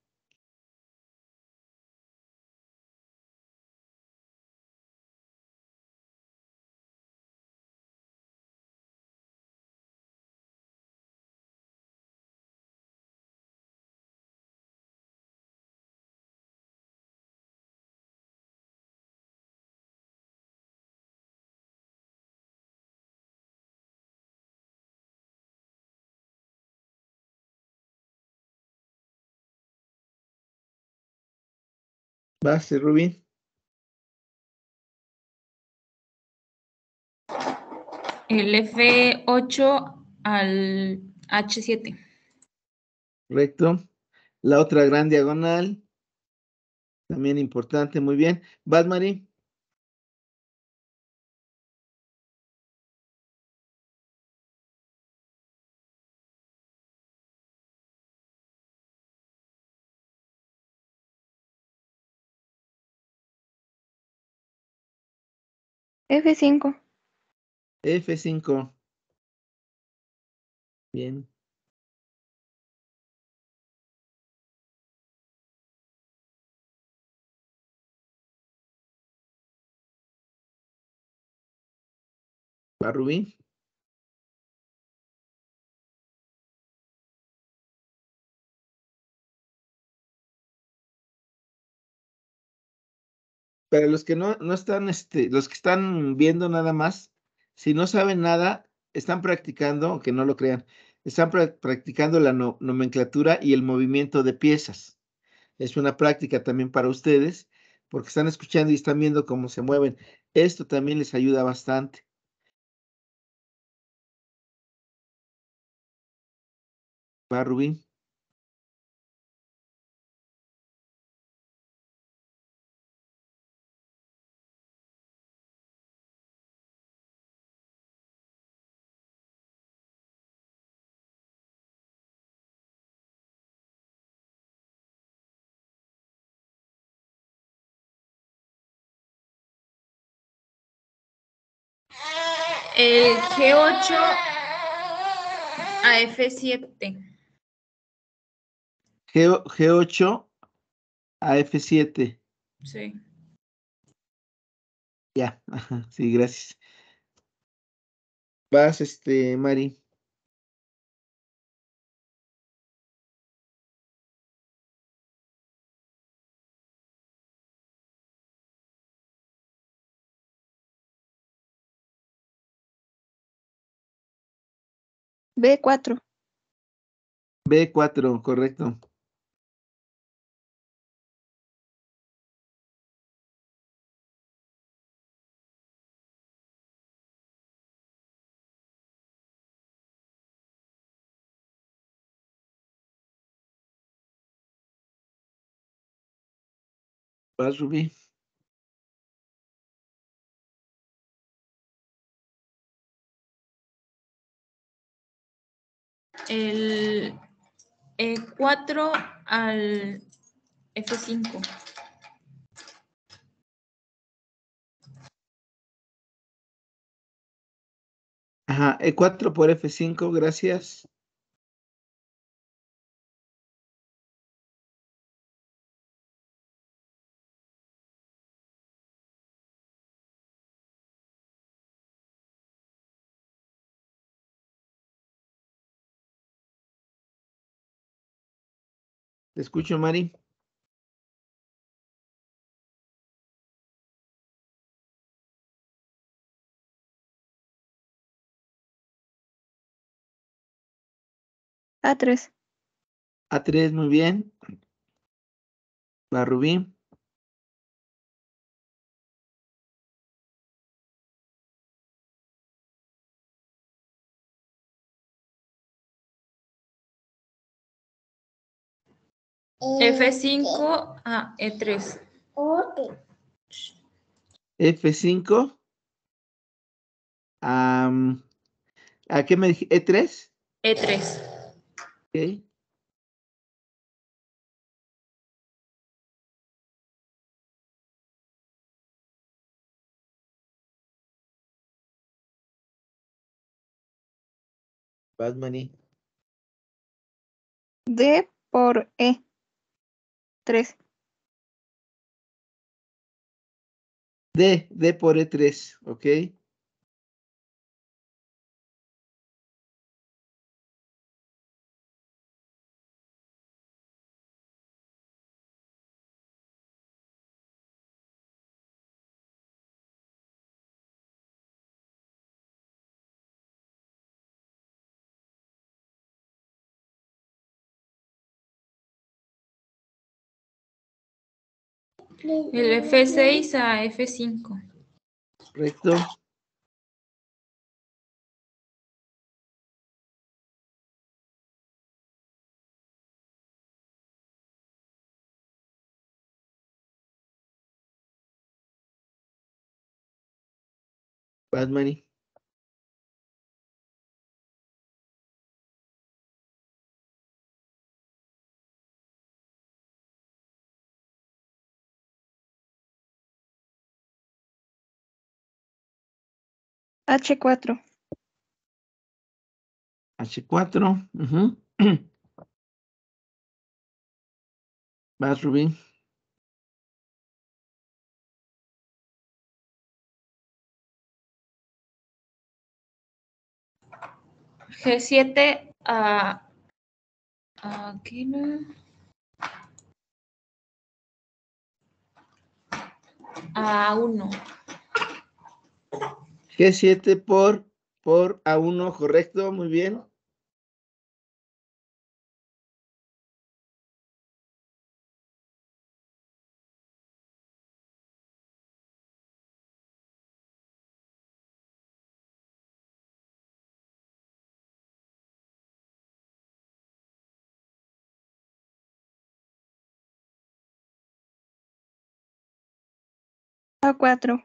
Speaker 1: Vas, este, Rubín. El F8 al H7.
Speaker 2: Correcto. La otra gran diagonal.
Speaker 1: También importante, muy bien. Vas, F5. F5. Bien. ¿Va Rubí? Para los que no, están, este, los que están viendo nada
Speaker 2: más, si no saben nada, están practicando, aunque no lo crean, están practicando la nomenclatura y el movimiento de piezas. Es una práctica también para ustedes, porque están escuchando y están viendo cómo se mueven. Esto también les ayuda bastante.
Speaker 1: Va, Rubín. G, 8
Speaker 2: a F7.
Speaker 1: Sí. Ya, [laughs] sí, gracias. Vas, este, Mari. B4. B4, correcto. Vas, Rubí. el E4 al F5. Ajá, E4 por F5, gracias. Te escucho, Mari. A3. A3, muy bien. Va Rubí. F5 a E3.
Speaker 2: F5
Speaker 1: a... Mm, ¿A qué me dije? ¿E3? E3. Ok. Bad Money. D por E. 3. D, D por E3, ¿ok? El F6 a F5. Correcto. Bad Money. H4. H4. Uh -huh. Vas, Rubí. G7 a uh, aquí no. A1. Ah, G7 por, por A1, correcto, muy bien. A4.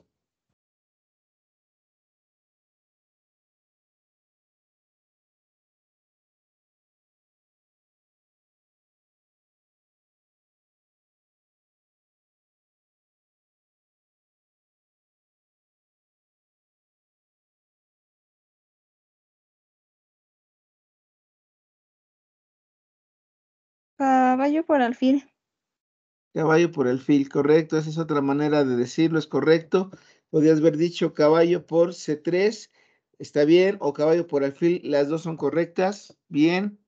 Speaker 1: Caballo por alfil. Caballo por alfil, correcto. Esa es otra manera de
Speaker 2: decirlo, es correcto. Podrías haber dicho caballo por C3, está bien,
Speaker 1: o caballo por alfil, las dos son correctas, bien.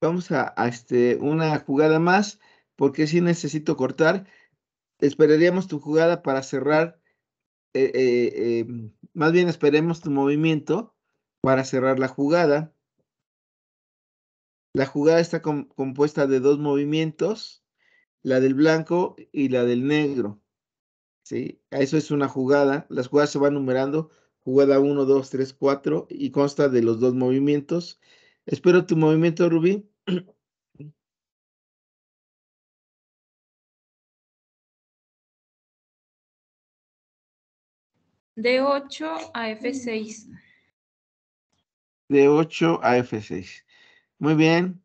Speaker 1: Vamos a, este,
Speaker 2: una jugada más, porque sí necesito cortar. Esperaríamos tu jugada para cerrar, eh, eh, em, más bien esperemos tu movimiento para cerrar la jugada. La jugada está compuesta de dos movimientos, la del blanco y la del negro. ¿sí? Eso es una jugada. Las jugadas se van numerando, jugada 1, 2, 3, 4
Speaker 1: y consta de los dos movimientos Espero tu movimiento, Rubí. [clears throat] De 8 a F6. De 8 a F6. Muy bien.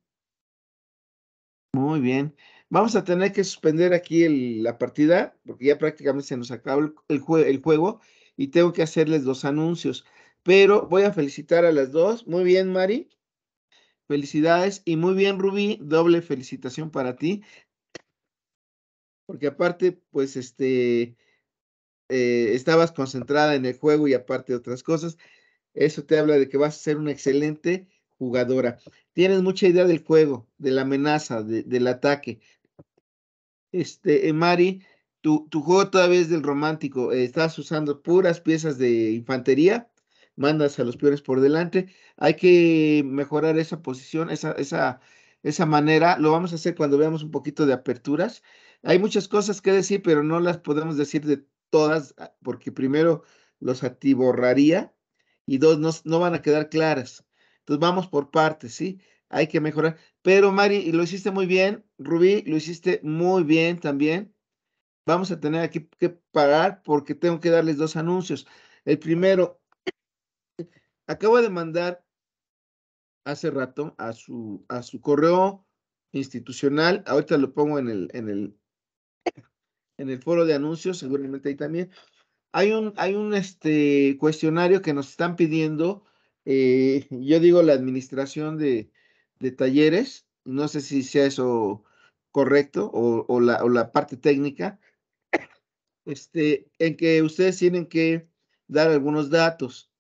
Speaker 2: Muy bien. Vamos a tener que suspender aquí la partida, porque ya prácticamente se nos acabó el, el, juego y tengo que hacerles dos anuncios. Pero voy a felicitar a las dos. Muy bien, Mari. Felicidades y muy bien, Rubí, doble felicitación para ti. Porque aparte, pues, este, eh, estabas concentrada en el juego y aparte de otras cosas, eso te habla de que vas a ser una excelente jugadora. Tienes mucha idea del juego, de la amenaza, del ataque. Este, eh, Mari, tu, juego todavía es del romántico, estás usando puras piezas de infantería mandas a los peores por delante. Hay que mejorar esa posición, esa, esa, manera. Lo vamos a hacer cuando veamos un poquito de aperturas. Hay muchas cosas que decir, pero no las podemos decir de todas, ah, porque primero los atiborraría y dos, no, van a quedar claras. Entonces vamos por partes, ¿sí? Hay que mejorar. Pero Mari, lo hiciste muy bien. Rubí, lo hiciste muy bien también. Vamos a tener aquí que parar porque tengo que darles dos anuncios. El primero, acaba de mandar hace rato a su, a su correo institucional. Ahorita lo pongo en el, en el, en el foro de anuncios, seguramente ahí también. Hay un, hay un este, cuestionario que nos están pidiendo, eh, yo digo la administración de, talleres, no sé si sea eso correcto o, la, o la parte técnica, este, en que ustedes tienen que dar algunos datos.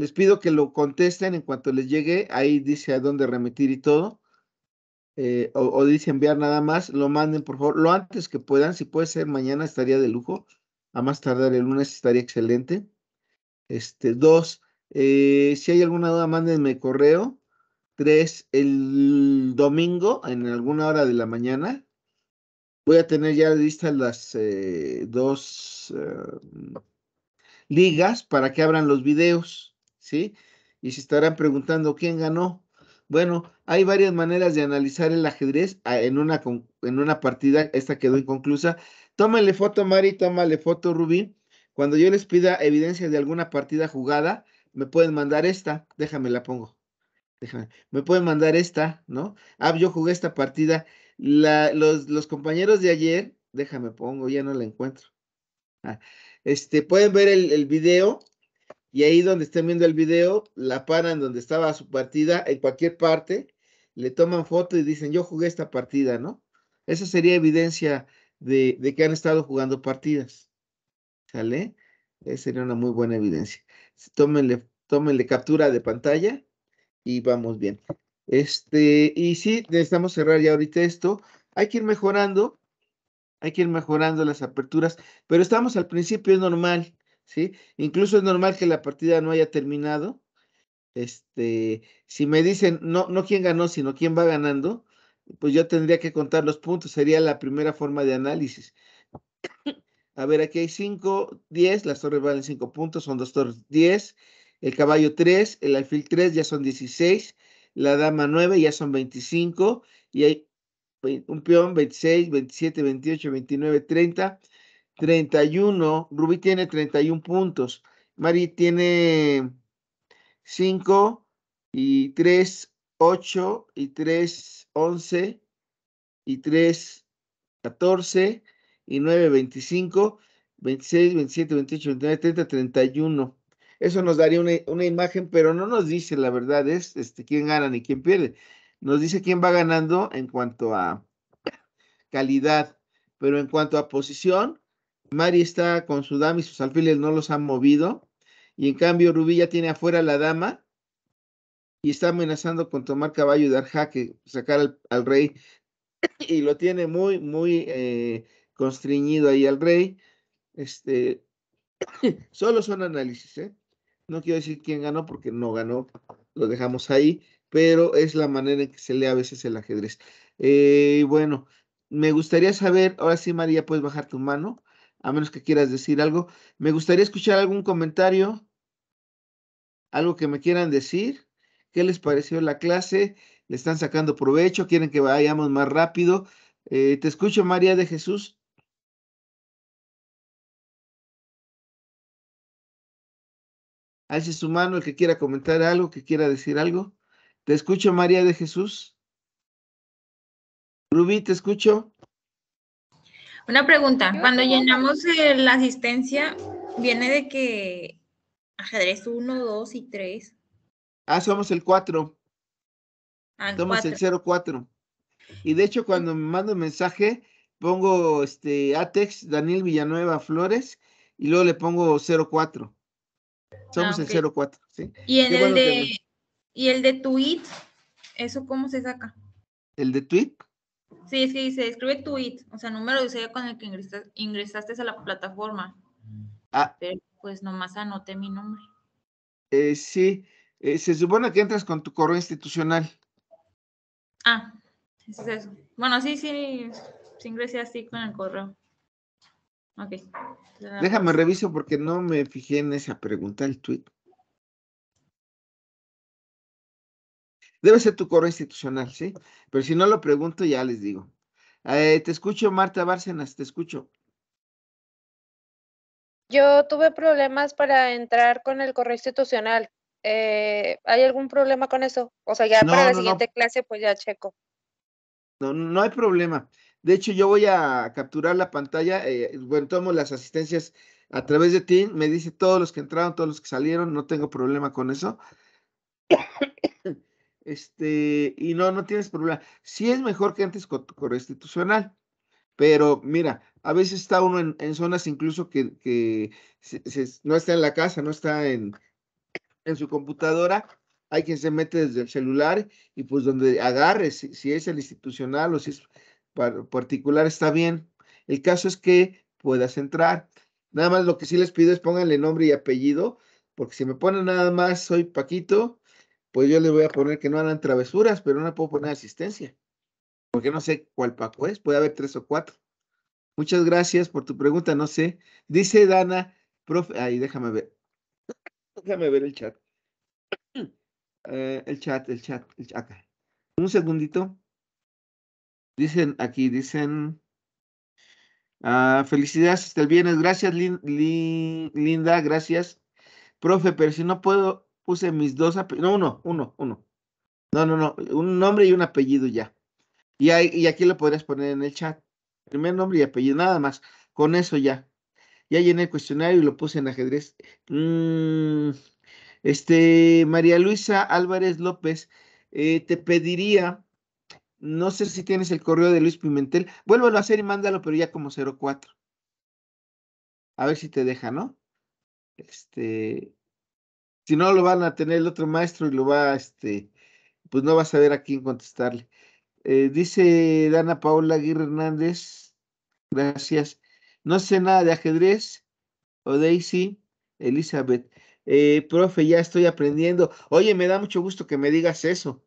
Speaker 2: Les pido que lo contesten en cuanto les llegue. Ahí dice a dónde remitir y todo. Eh, o, dice enviar nada más. Lo manden, por favor, lo antes que puedan. Si puede ser mañana, estaría de lujo. A más tardar el lunes estaría excelente. Este, dos, eh, si hay alguna duda, mándenme correo. Tres, el domingo, en alguna hora de la mañana, voy a tener ya listas las eh, dos ligas para que abran los videos. ¿sí? Y se estarán preguntando quién ganó. Bueno, hay varias maneras de analizar el ajedrez ah, en una, en una partida, esta quedó inconclusa. Tómale foto, Mari, tómale foto, Rubí. Cuando yo les pida evidencia de alguna partida jugada, me pueden mandar esta, déjame la pongo. Déjame. Me pueden mandar esta, ¿no? Ah, yo jugué esta partida. los, compañeros de ayer, déjame pongo, ya no la encuentro. Ah, este, pueden ver el video y ahí donde estén viendo el video, la paran donde estaba su partida, en cualquier parte, le toman foto y dicen, yo jugué esta partida, ¿no? Esa sería evidencia de, que han estado jugando partidas. ¿Sale? Esa sería una muy buena evidencia. Tómenle, tómenle captura de pantalla y vamos bien. Este, y sí, necesitamos cerrar ya ahorita esto. Hay que ir mejorando, hay que ir mejorando las aperturas, pero estamos al principio, es normal. Incluso es normal que la partida no haya terminado. Este, si me dicen no, no quién ganó, sino quién va ganando, pues yo tendría que contar los puntos, sería la primera forma de análisis. [coughs] A ver, aquí hay 5, 10, las torres valen 5 puntos, son dos torres 10, el caballo 3, el alfil 3 ya son 16, la dama 9 ya son 25 y hay un peón 26, 27, 28, 29, 30, 31, Rubí tiene 31 puntos, Mari tiene 5 y 3, 8 y 3, 11 y 3, 14 y 9, 25, 26, 27, 28, 29, 30, 31. Eso nos daría una, imagen, pero no nos dice la verdad es este, quién gana ni quién pierde. Nos dice quién va ganando en cuanto a calidad, pero en cuanto a posición, Mari está con su dama y sus alfiles no los han movido. Y en cambio, Rubí ya tiene afuera la dama y está amenazando con tomar caballo y dar jaque, sacar al, rey. Y lo tiene muy, muy eh, constriñido ahí al rey. Este, [coughs] solo son análisis, ¿eh? No quiero decir quién ganó porque no ganó, lo dejamos ahí, pero es la manera en que se lee a veces el ajedrez. Eh, bueno, me gustaría saber, ahora sí, María, puedes bajar tu mano a menos que quieras decir algo. Me gustaría escuchar algún comentario, algo que me quieran decir. ¿Qué les pareció la clase? ¿Le están sacando provecho? ¿Quieren que vayamos más
Speaker 1: rápido? Eh, te escucho, María de Jesús. Alce su mano el que quiera comentar algo, que quiera decir algo. Te escucho, María de Jesús.
Speaker 2: Rubí, te escucho.
Speaker 1: Una pregunta, cuando llenamos la
Speaker 2: asistencia, viene de que ajedrez 1, 2 y 3. Ah, somos el 4.
Speaker 1: Ah, somos el
Speaker 2: 04. Y de hecho, cuando me mando mensaje, pongo este Atex Daniel Villanueva Flores y luego le pongo 04. Somos ah, el 04, ¿sí?
Speaker 1: Y en el de y el de tweet, ¿eso cómo se saca?
Speaker 2: ¿El de tweet? Sí, sí, que dice, escribe tuit, o sea, número de usuario con el que ingresaste, a la plataforma.
Speaker 1: Ah. pues nomás anoté mi nombre.
Speaker 2: Eh, sí, eh, se supone que entras con tu correo institucional.
Speaker 1: Ah, eso es eso. Bueno, sí, sí, sí ingresé así con el correo. Ok. Déjame
Speaker 2: reviso porque no me fijé en esa pregunta, el tweet. Debe ser tu correo institucional, ¿sí? Pero si no lo pregunto, ya les digo. Eh, te escucho, Marta Bárcenas, te escucho. Yo tuve problemas para entrar con el correo institucional. Eh, ¿Hay algún problema con eso? O sea, ya para la siguiente clase, pues ya checo. No, no hay problema. De hecho, yo voy a capturar la pantalla. Eh, bueno, tomo las asistencias a través de ti. Me dice todos los que entraron, todos los que salieron. No tengo problema con eso. Este, y no, no tienes problema. si es mejor que antes con, pero mira, a veces está uno en, zonas incluso que, no está en la casa, no está en, en su computadora, hay quien se mete desde el celular y pues donde agarre, si, es el institucional o si es particular, está bien. El caso es que puedas entrar. Nada más lo que sí les pido es pónganle nombre y apellido, porque si me ponen nada más, soy Paquito, pues yo le voy a poner que no hagan travesuras, pero no le puedo poner asistencia, porque no sé cuál Paco es, puede haber tres o cuatro. Muchas gracias por tu pregunta, no sé. Dice Dana, profe, ahí déjame ver. Déjame ver el chat. [clears throat] Eh, el chat, el chat, el chat. Acá. Un segundito. Dicen aquí, dicen. Ah, felicidades hasta el viernes. Gracias, Linda. Gracias. Profe, pero si no puedo puse mis dos apellidos, no, uno, uno, uno. No, no, no, un nombre y un apellido ya. Y, aquí lo podrías poner en el chat. Primer nombre y apellido, nada más. Con eso ya. Ya llené el cuestionario y lo puse en ajedrez. Mm, este, María Luisa Álvarez López, eh, te pediría, no sé si tienes el correo de Luis Pimentel, vuélvelo a hacer y mándalo, pero ya como 04. A ver si te deja, ¿no? Este, si no lo van a tener el otro maestro y lo va, este, pues no va a saber a quién contestarle. Eh, dice Dana Paula Aguirre Hernández, gracias. No sé nada de ajedrez o Daisy Elizabeth. Eh, profe, ya estoy aprendiendo. Oye, me da mucho gusto que me digas eso.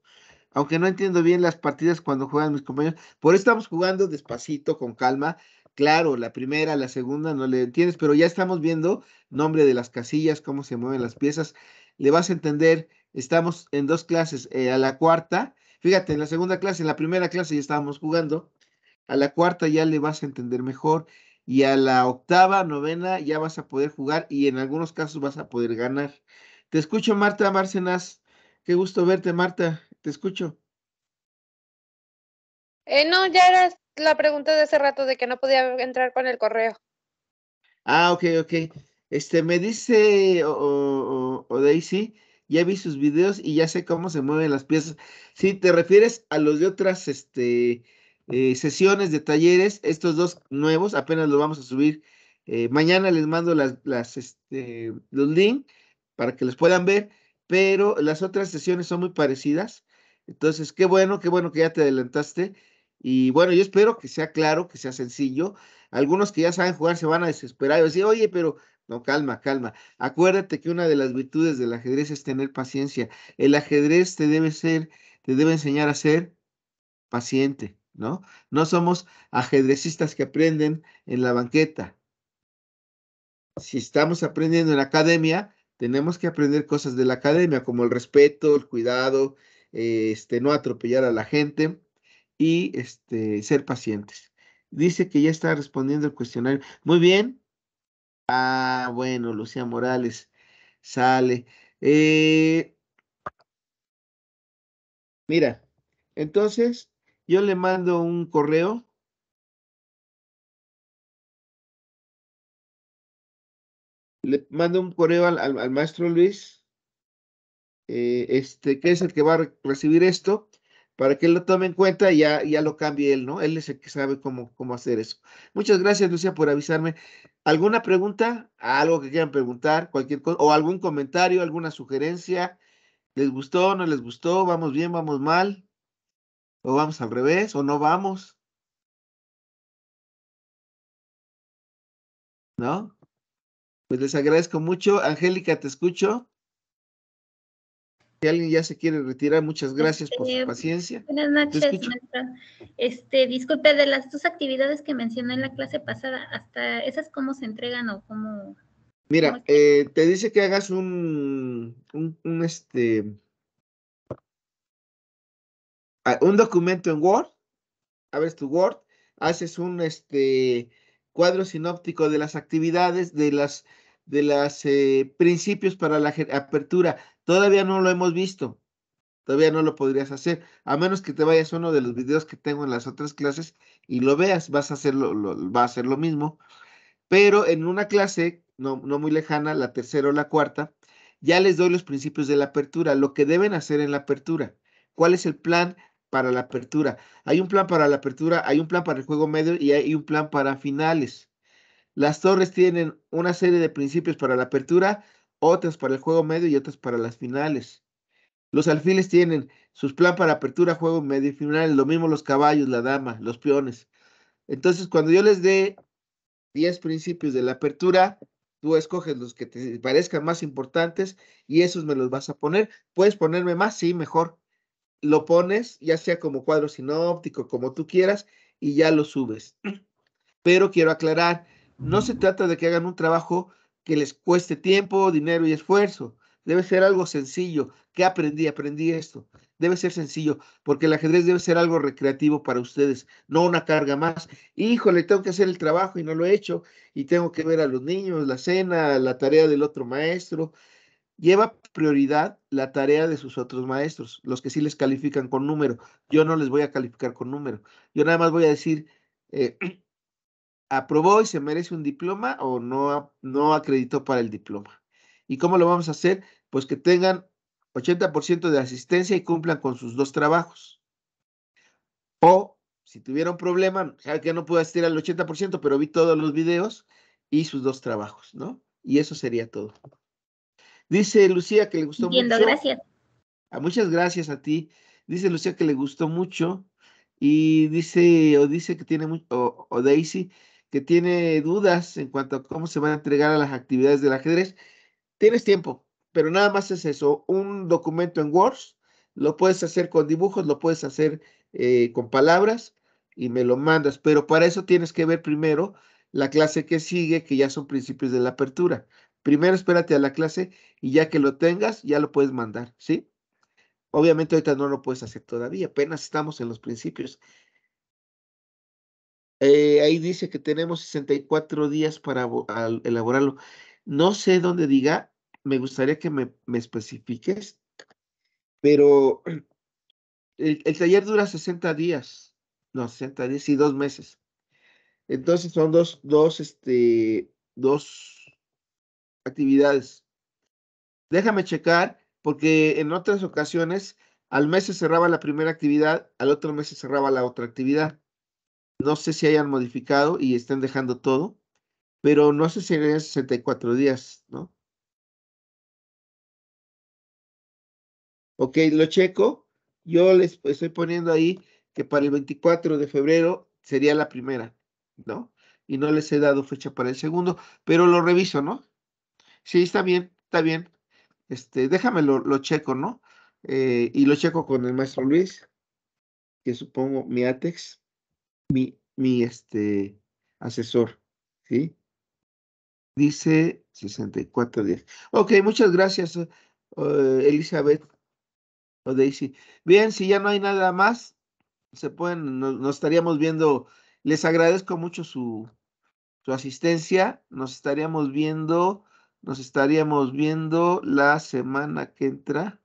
Speaker 2: Aunque no entiendo bien las partidas cuando juegan mis compañeros. Por eso estamos jugando despacito, con calma, Claro, la primera, la segunda no le entiendes, pero ya estamos viendo nombre de las casillas, cómo se mueven las piezas. Le vas a entender, estamos en dos clases, eh, a la cuarta, fíjate, en la segunda clase, en la primera clase ya estábamos jugando, a la cuarta ya le vas a entender mejor y a la octava, novena ya vas a poder jugar y en algunos casos vas a poder ganar. Te escucho, Marta Marcenas. Qué gusto verte, Marta. Te escucho.
Speaker 1: Eh, no, ya eras la pregunta de hace rato de que no podía entrar con el correo.
Speaker 2: Ah, ok, ok. Este, me dice o, Daisy, ya vi sus videos y ya sé cómo se mueven las piezas. Si te refieres a los de otras este, eh, sesiones de talleres, estos dos nuevos, apenas los vamos a subir. Eh, mañana les mando las, las este, los links para que los puedan ver, pero las otras sesiones son muy parecidas. Entonces, qué bueno, qué bueno que ya te adelantaste y bueno, yo espero que sea claro, que sea sencillo. Algunos que ya saben jugar se van a desesperar y decir, oye, pero no, calma, calma. Acuérdate que una de las virtudes del ajedrez es tener paciencia. El ajedrez te debe ser, te debe enseñar a ser paciente, ¿no? No somos ajedrecistas que aprenden en la banqueta. Si estamos aprendiendo en la academia, tenemos que aprender cosas de la academia, como el respeto, el cuidado, este, no atropellar a la gente y este, ser pacientes. Dice que ya está respondiendo el cuestionario. Muy bien. Ah, bueno, Lucía Morales sale. Eh.
Speaker 1: mira, entonces yo le mando un correo. Le mando un correo al, al, maestro Luis, eh,
Speaker 2: este, que es el que va a recibir esto, para que él lo tome en cuenta y ya, ya lo cambie él, ¿no? Él es el que sabe cómo, cómo hacer eso. Muchas gracias, Lucía, por avisarme. ¿Alguna pregunta? ¿Algo que quieran preguntar? Cualquier cosa, ¿O algún comentario? ¿Alguna sugerencia? ¿Les
Speaker 1: gustó? ¿No les gustó? ¿Vamos bien? ¿Vamos mal? ¿O vamos al revés? ¿O no vamos? ¿No? Pues les agradezco mucho. Angélica, te escucho. Si
Speaker 2: alguien ya se quiere retirar, muchas gracias por su eh, paciencia.
Speaker 1: Buenas noches, Este, disculpe, de las dos actividades que mencioné en la clase pasada, hasta esas cómo se entregan o cómo.
Speaker 2: Mira, eh, te dice que hagas un, un, este ah, un documento en Word, abres tu Word, haces un este cuadro sinóptico de las actividades, de las de los eh, principios para la apertura Todavía no lo hemos visto. Todavía no lo podrías hacer, a menos que te vayas a uno de los videos que tengo en las otras clases y lo veas, vas a hacer va a hacer lo mismo. Pero en una clase, no, no muy lejana, la tercera o la cuarta, ya les doy los principios de la apertura, lo que deben hacer en la apertura, cuál es el plan para la apertura. Hay un plan para la apertura, hay un plan para el juego medio y hay un plan para finales. Las torres tienen una serie de principios para la apertura, otras para el juego medio y otras para las finales. Los alfiles tienen sus plan para apertura, juego medio y final, lo mismo los caballos, la dama, los peones. Entonces, cuando yo les dé 10 principios de la apertura, tú escoges los que te parezcan más importantes y esos me los vas a poner. Puedes ponerme más, sí, mejor. Lo pones, ya sea como cuadro sinóptico, como tú quieras, y ya lo subes. [clears throat] Pero quiero aclarar, no se trata de que hagan un trabajo que les cueste tiempo, dinero y esfuerzo. Debe ser algo sencillo. ¿Qué aprendí? Aprendí esto. Debe ser sencillo, porque el ajedrez debe ser algo recreativo para ustedes, no una carga más. Híjole, tengo que hacer el trabajo y no lo he hecho, y tengo que ver a los niños, la cena, la tarea del otro maestro. Lleva prioridad la tarea de sus otros maestros, los que sí les califican con número. Yo no les voy a calificar con número. Yo nada más voy a decir, eh, [clears throat] aprobó y se merece un diploma o no, no acreditó para el diploma. ¿Y cómo lo vamos a hacer? Pues que tengan 80% de asistencia y cumplan con sus dos trabajos. O si tuviera un problema, ya que no pude asistir al 80%, pero vi todos los videos y sus dos trabajos, ¿no? Y eso sería todo. Dice Lucía que le gustó mucho. gracias. Ah, muchas gracias a ti. Dice Lucía que le gustó mucho y dice, o dice que tiene mucho, o Daisy, que tiene dudas en cuanto a cómo se van a entregar a las actividades del ajedrez, tienes tiempo, pero nada más es eso, un documento en Word, lo puedes hacer con dibujos, lo puedes hacer eh, con palabras y me lo mandas, pero para eso tienes que ver primero la clase que sigue, que ya son principios de la apertura. Primero espérate a la clase y ya que lo tengas, ya lo puedes mandar, ¿sí? Obviamente ahorita no lo puedes hacer todavía, apenas estamos en los principios. Eh, ahí dice que tenemos 64 días para elaborarlo. No sé dónde diga, me gustaría que me, especifiques, pero [clears throat] el, taller dura 60 días, no, 60 días y dos meses. Entonces son dos, dos, este, dos actividades. Déjame checar, porque en otras ocasiones al mes se cerraba la primera actividad, al otro mes se cerraba la otra actividad no sé si hayan modificado y estén dejando todo, pero no sé si serían 64 días, ¿no? Ok, lo checo. Yo les estoy poniendo ahí que para el 24 de febrero sería la primera, ¿no? Y no les he dado fecha para el segundo, pero lo reviso, ¿no? Sí, está bien, está bien. Este, déjamelo, lo checo, ¿no? Eh, y lo checo con el maestro Luis, que supongo mi ATEX mi, este, asesor, ¿sí? Dice 64 días. Ok, muchas gracias, eh, oh, Elizabeth Daisy. Bien, si ya no hay nada más, se pueden, nos, estaríamos viendo. Les agradezco mucho su, asistencia. Nos estaríamos viendo, nos estaríamos viendo la semana que entra.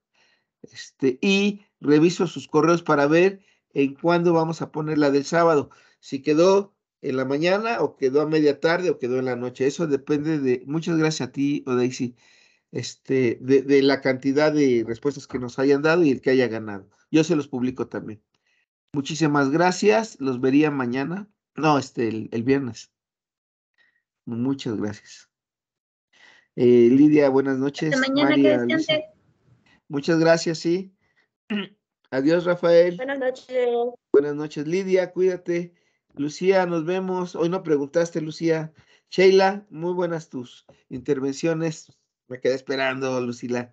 Speaker 2: Este, y reviso sus correos para ver en cuándo vamos a poner la del sábado. Si quedó en la mañana o quedó a media tarde o quedó en la noche. Eso depende de, muchas gracias a ti o este, de, la cantidad de respuestas que nos hayan dado y el que haya ganado. Yo se los publico también. Muchísimas gracias. Los vería mañana. No, este, el, viernes. Muchas gracias. Eh, Lidia, buenas noches. mañana, María, Muchas gracias, sí. [clears throat] Adiós, Rafael.
Speaker 1: Buenas noches.
Speaker 2: Buenas noches, Lidia. Cuídate. Lucía, nos vemos. Hoy no preguntaste, Lucía. Sheila, muy buenas tus intervenciones. Me quedé esperando, Lucila.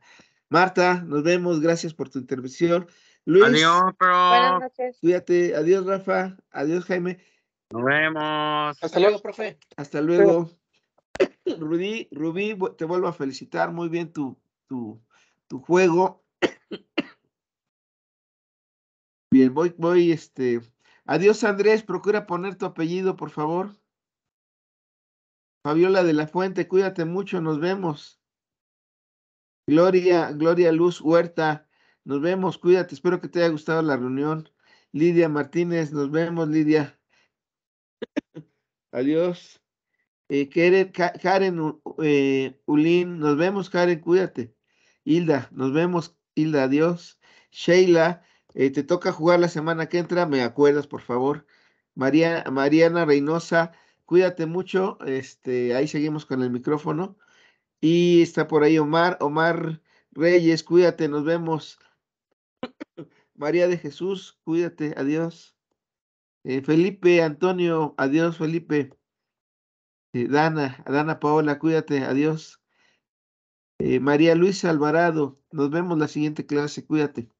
Speaker 2: Marta, nos vemos. Gracias por tu intervención. Luis. Adiós, bro. Buenas noches. Cuídate. Adiós, Rafa. Adiós, Jaime. Nos vemos. Hasta luego, profe. Hasta luego. Rudy, [coughs] Rubí, te vuelvo a felicitar. Muy bien tu, tu, tu juego. voy voy este. Adiós, Andrés, procura poner tu apellido, por favor. Fabiola de la Fuente, cuídate mucho, nos vemos. Gloria, Gloria Luz Huerta, nos vemos, cuídate, espero que te haya gustado la reunión. Lidia Martínez, nos vemos, Lidia. [coughs] Adiós. Eh, Karen, Karen eh, Ulin, nos vemos, Karen, cuídate. Hilda, nos vemos, Hilda, adiós. Sheila, eh, te toca jugar la semana que entra, me acuerdas, por favor. María, Mariana Reynosa, cuídate mucho. Este, ahí seguimos con el micrófono. Y está por ahí Omar, Omar Reyes, cuídate, nos vemos. [coughs] María de Jesús, cuídate, adiós. Eh, Felipe, Antonio, adiós, Felipe. Eh, Dana, Dana Paola, cuídate,
Speaker 1: adiós. María Luisa Alvarado, nos vemos la siguiente clase, cuídate.